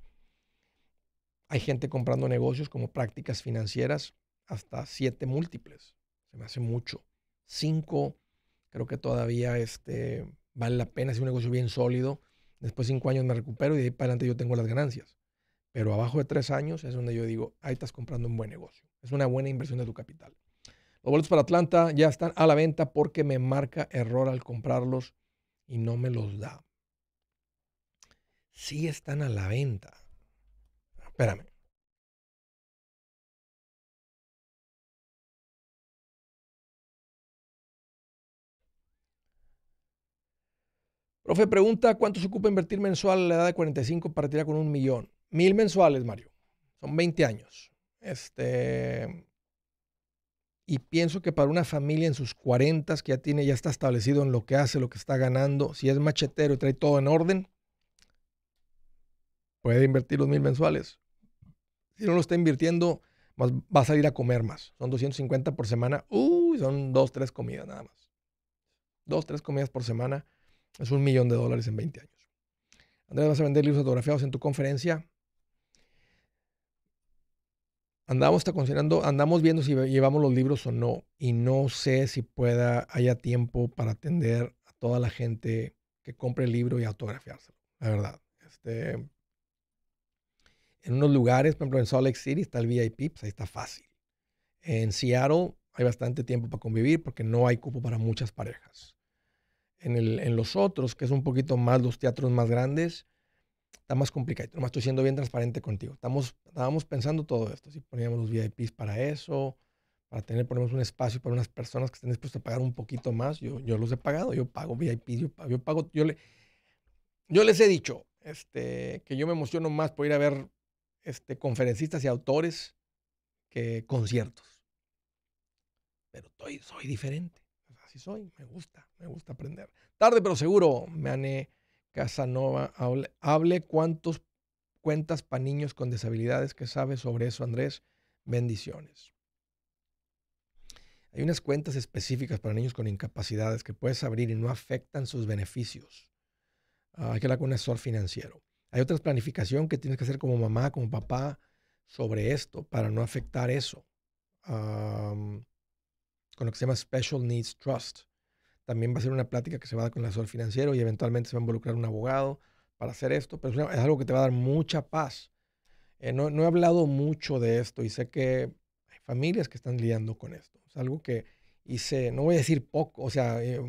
Hay gente comprando negocios como prácticas financieras hasta 7 múltiples. Se me hace mucho. 5 Creo que todavía este, vale la pena, es un negocio bien sólido. Después de cinco años me recupero y de ahí para adelante yo tengo las ganancias. Pero abajo de tres años es donde yo digo, ahí estás comprando un buen negocio. Es una buena inversión de tu capital. Los boletos para Atlanta ya están a la venta porque me marca error al comprarlos y no me los da. Sí están a la venta. Espérame. Profe, pregunta, ¿cuánto se ocupa invertir mensual a la edad de 45 para tirar con un millón? Mil mensuales, Mario. Son 20 años. Este, y pienso que para una familia en sus 40 que ya tiene, ya está establecido en lo que hace, lo que está ganando, si es machetero y trae todo en orden, puede invertir los mil mensuales. Si no lo está invirtiendo, más, va a salir a comer más. Son 250 por semana. Uy, son dos, tres comidas nada más. Dos, tres comidas por semana es un millón de dólares en 20 años. Andrés, vas a vender libros autografiados en tu conferencia. Andamos, está considerando, andamos viendo si llevamos los libros o no. Y no sé si pueda, haya tiempo para atender a toda la gente que compre el libro y autografiárselo. La verdad. Este, en unos lugares, por ejemplo, en Salt Lake City está el VIP, pues, ahí está fácil. En Seattle hay bastante tiempo para convivir porque no hay cupo para muchas parejas en, el, en los otros, que es un poquito más los teatros más grandes, está más complicado. Nomás estoy siendo bien transparente contigo. Estamos, estábamos pensando todo esto. Si poníamos los VIPs para eso, para tener, ponemos un espacio para unas personas que estén dispuestas a pagar un poquito más. Yo, yo los he pagado, yo pago VIPs, yo, yo pago, yo, le, yo les he dicho este, que yo me emociono más por ir a ver este, conferencistas y autores que conciertos. Pero estoy, soy diferente. Si soy, me gusta, me gusta aprender. Tarde pero seguro, Mane Casanova, hable, hable cuántos cuentas para niños con disabilidades que sabe sobre eso, Andrés. Bendiciones. Hay unas cuentas específicas para niños con incapacidades que puedes abrir y no afectan sus beneficios. Ah, hay que hablar con un asesor financiero. Hay otras planificación que tienes que hacer como mamá, como papá sobre esto para no afectar eso con lo que se llama Special Needs Trust. También va a ser una plática que se va a dar con el asesor financiero y eventualmente se va a involucrar un abogado para hacer esto, pero es, algo que te va a dar mucha paz. Eh, no, he hablado mucho de esto y sé que hay familias que están lidiando con esto. Es algo que hice, no voy a decir poco, o sea, eh,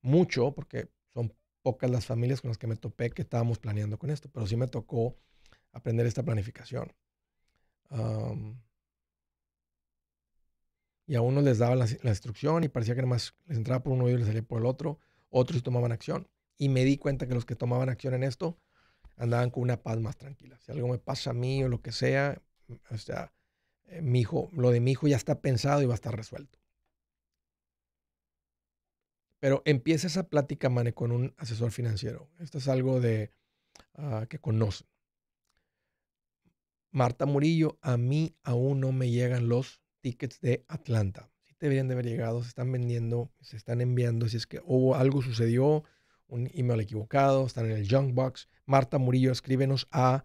mucho, porque son pocas las familias con las que me topé que estábamos planeando con esto, pero sí me tocó aprender esta planificación. Um, y a unos les daba la, instrucción y parecía que más les entraba por uno y les salía por el otro. Otros tomaban acción. Y me di cuenta que los que tomaban acción en esto andaban con una paz más tranquila. Si algo me pasa a mí o lo que sea, o sea, eh, mi hijo, lo de mi hijo ya está pensado y va a estar resuelto. Pero empieza esa plática, Mane, con un asesor financiero. Esto es algo de, ah, que conocen. Marta Murillo, a mí aún no me llegan los tickets de Atlanta. Sí deberían de haber llegado, se están vendiendo, se están enviando. Si es que hubo algo sucedió, un email equivocado, están en el junk box. Marta Murillo, escríbenos a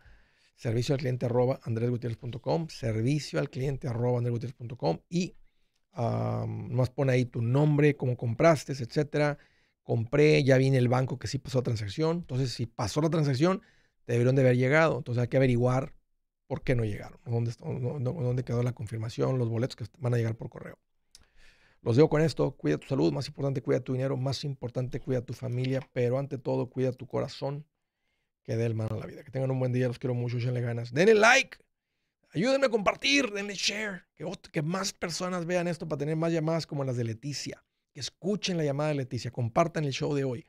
servicio al cliente arroba andresgutierrez.com, servicio arroba y nos pone ahí tu nombre, cómo compraste, etcétera. Compré, ya viene el banco que sí pasó la transacción. Entonces, si pasó la transacción, te debieron de haber llegado. Entonces hay que averiguar por qué no llegaron, dónde, quedó la confirmación, los boletos que van a llegar por correo. Los digo con esto, cuida tu salud, más importante cuida tu dinero, más importante cuida tu familia, pero ante todo cuida tu corazón, que dé el mano a la vida. Que tengan un buen día, los quiero mucho, le ganas. Denle like, ayúdenme a compartir, denle share, que más personas vean esto para tener más llamadas como las de Leticia. Que escuchen la llamada de Leticia, compartan el show de hoy.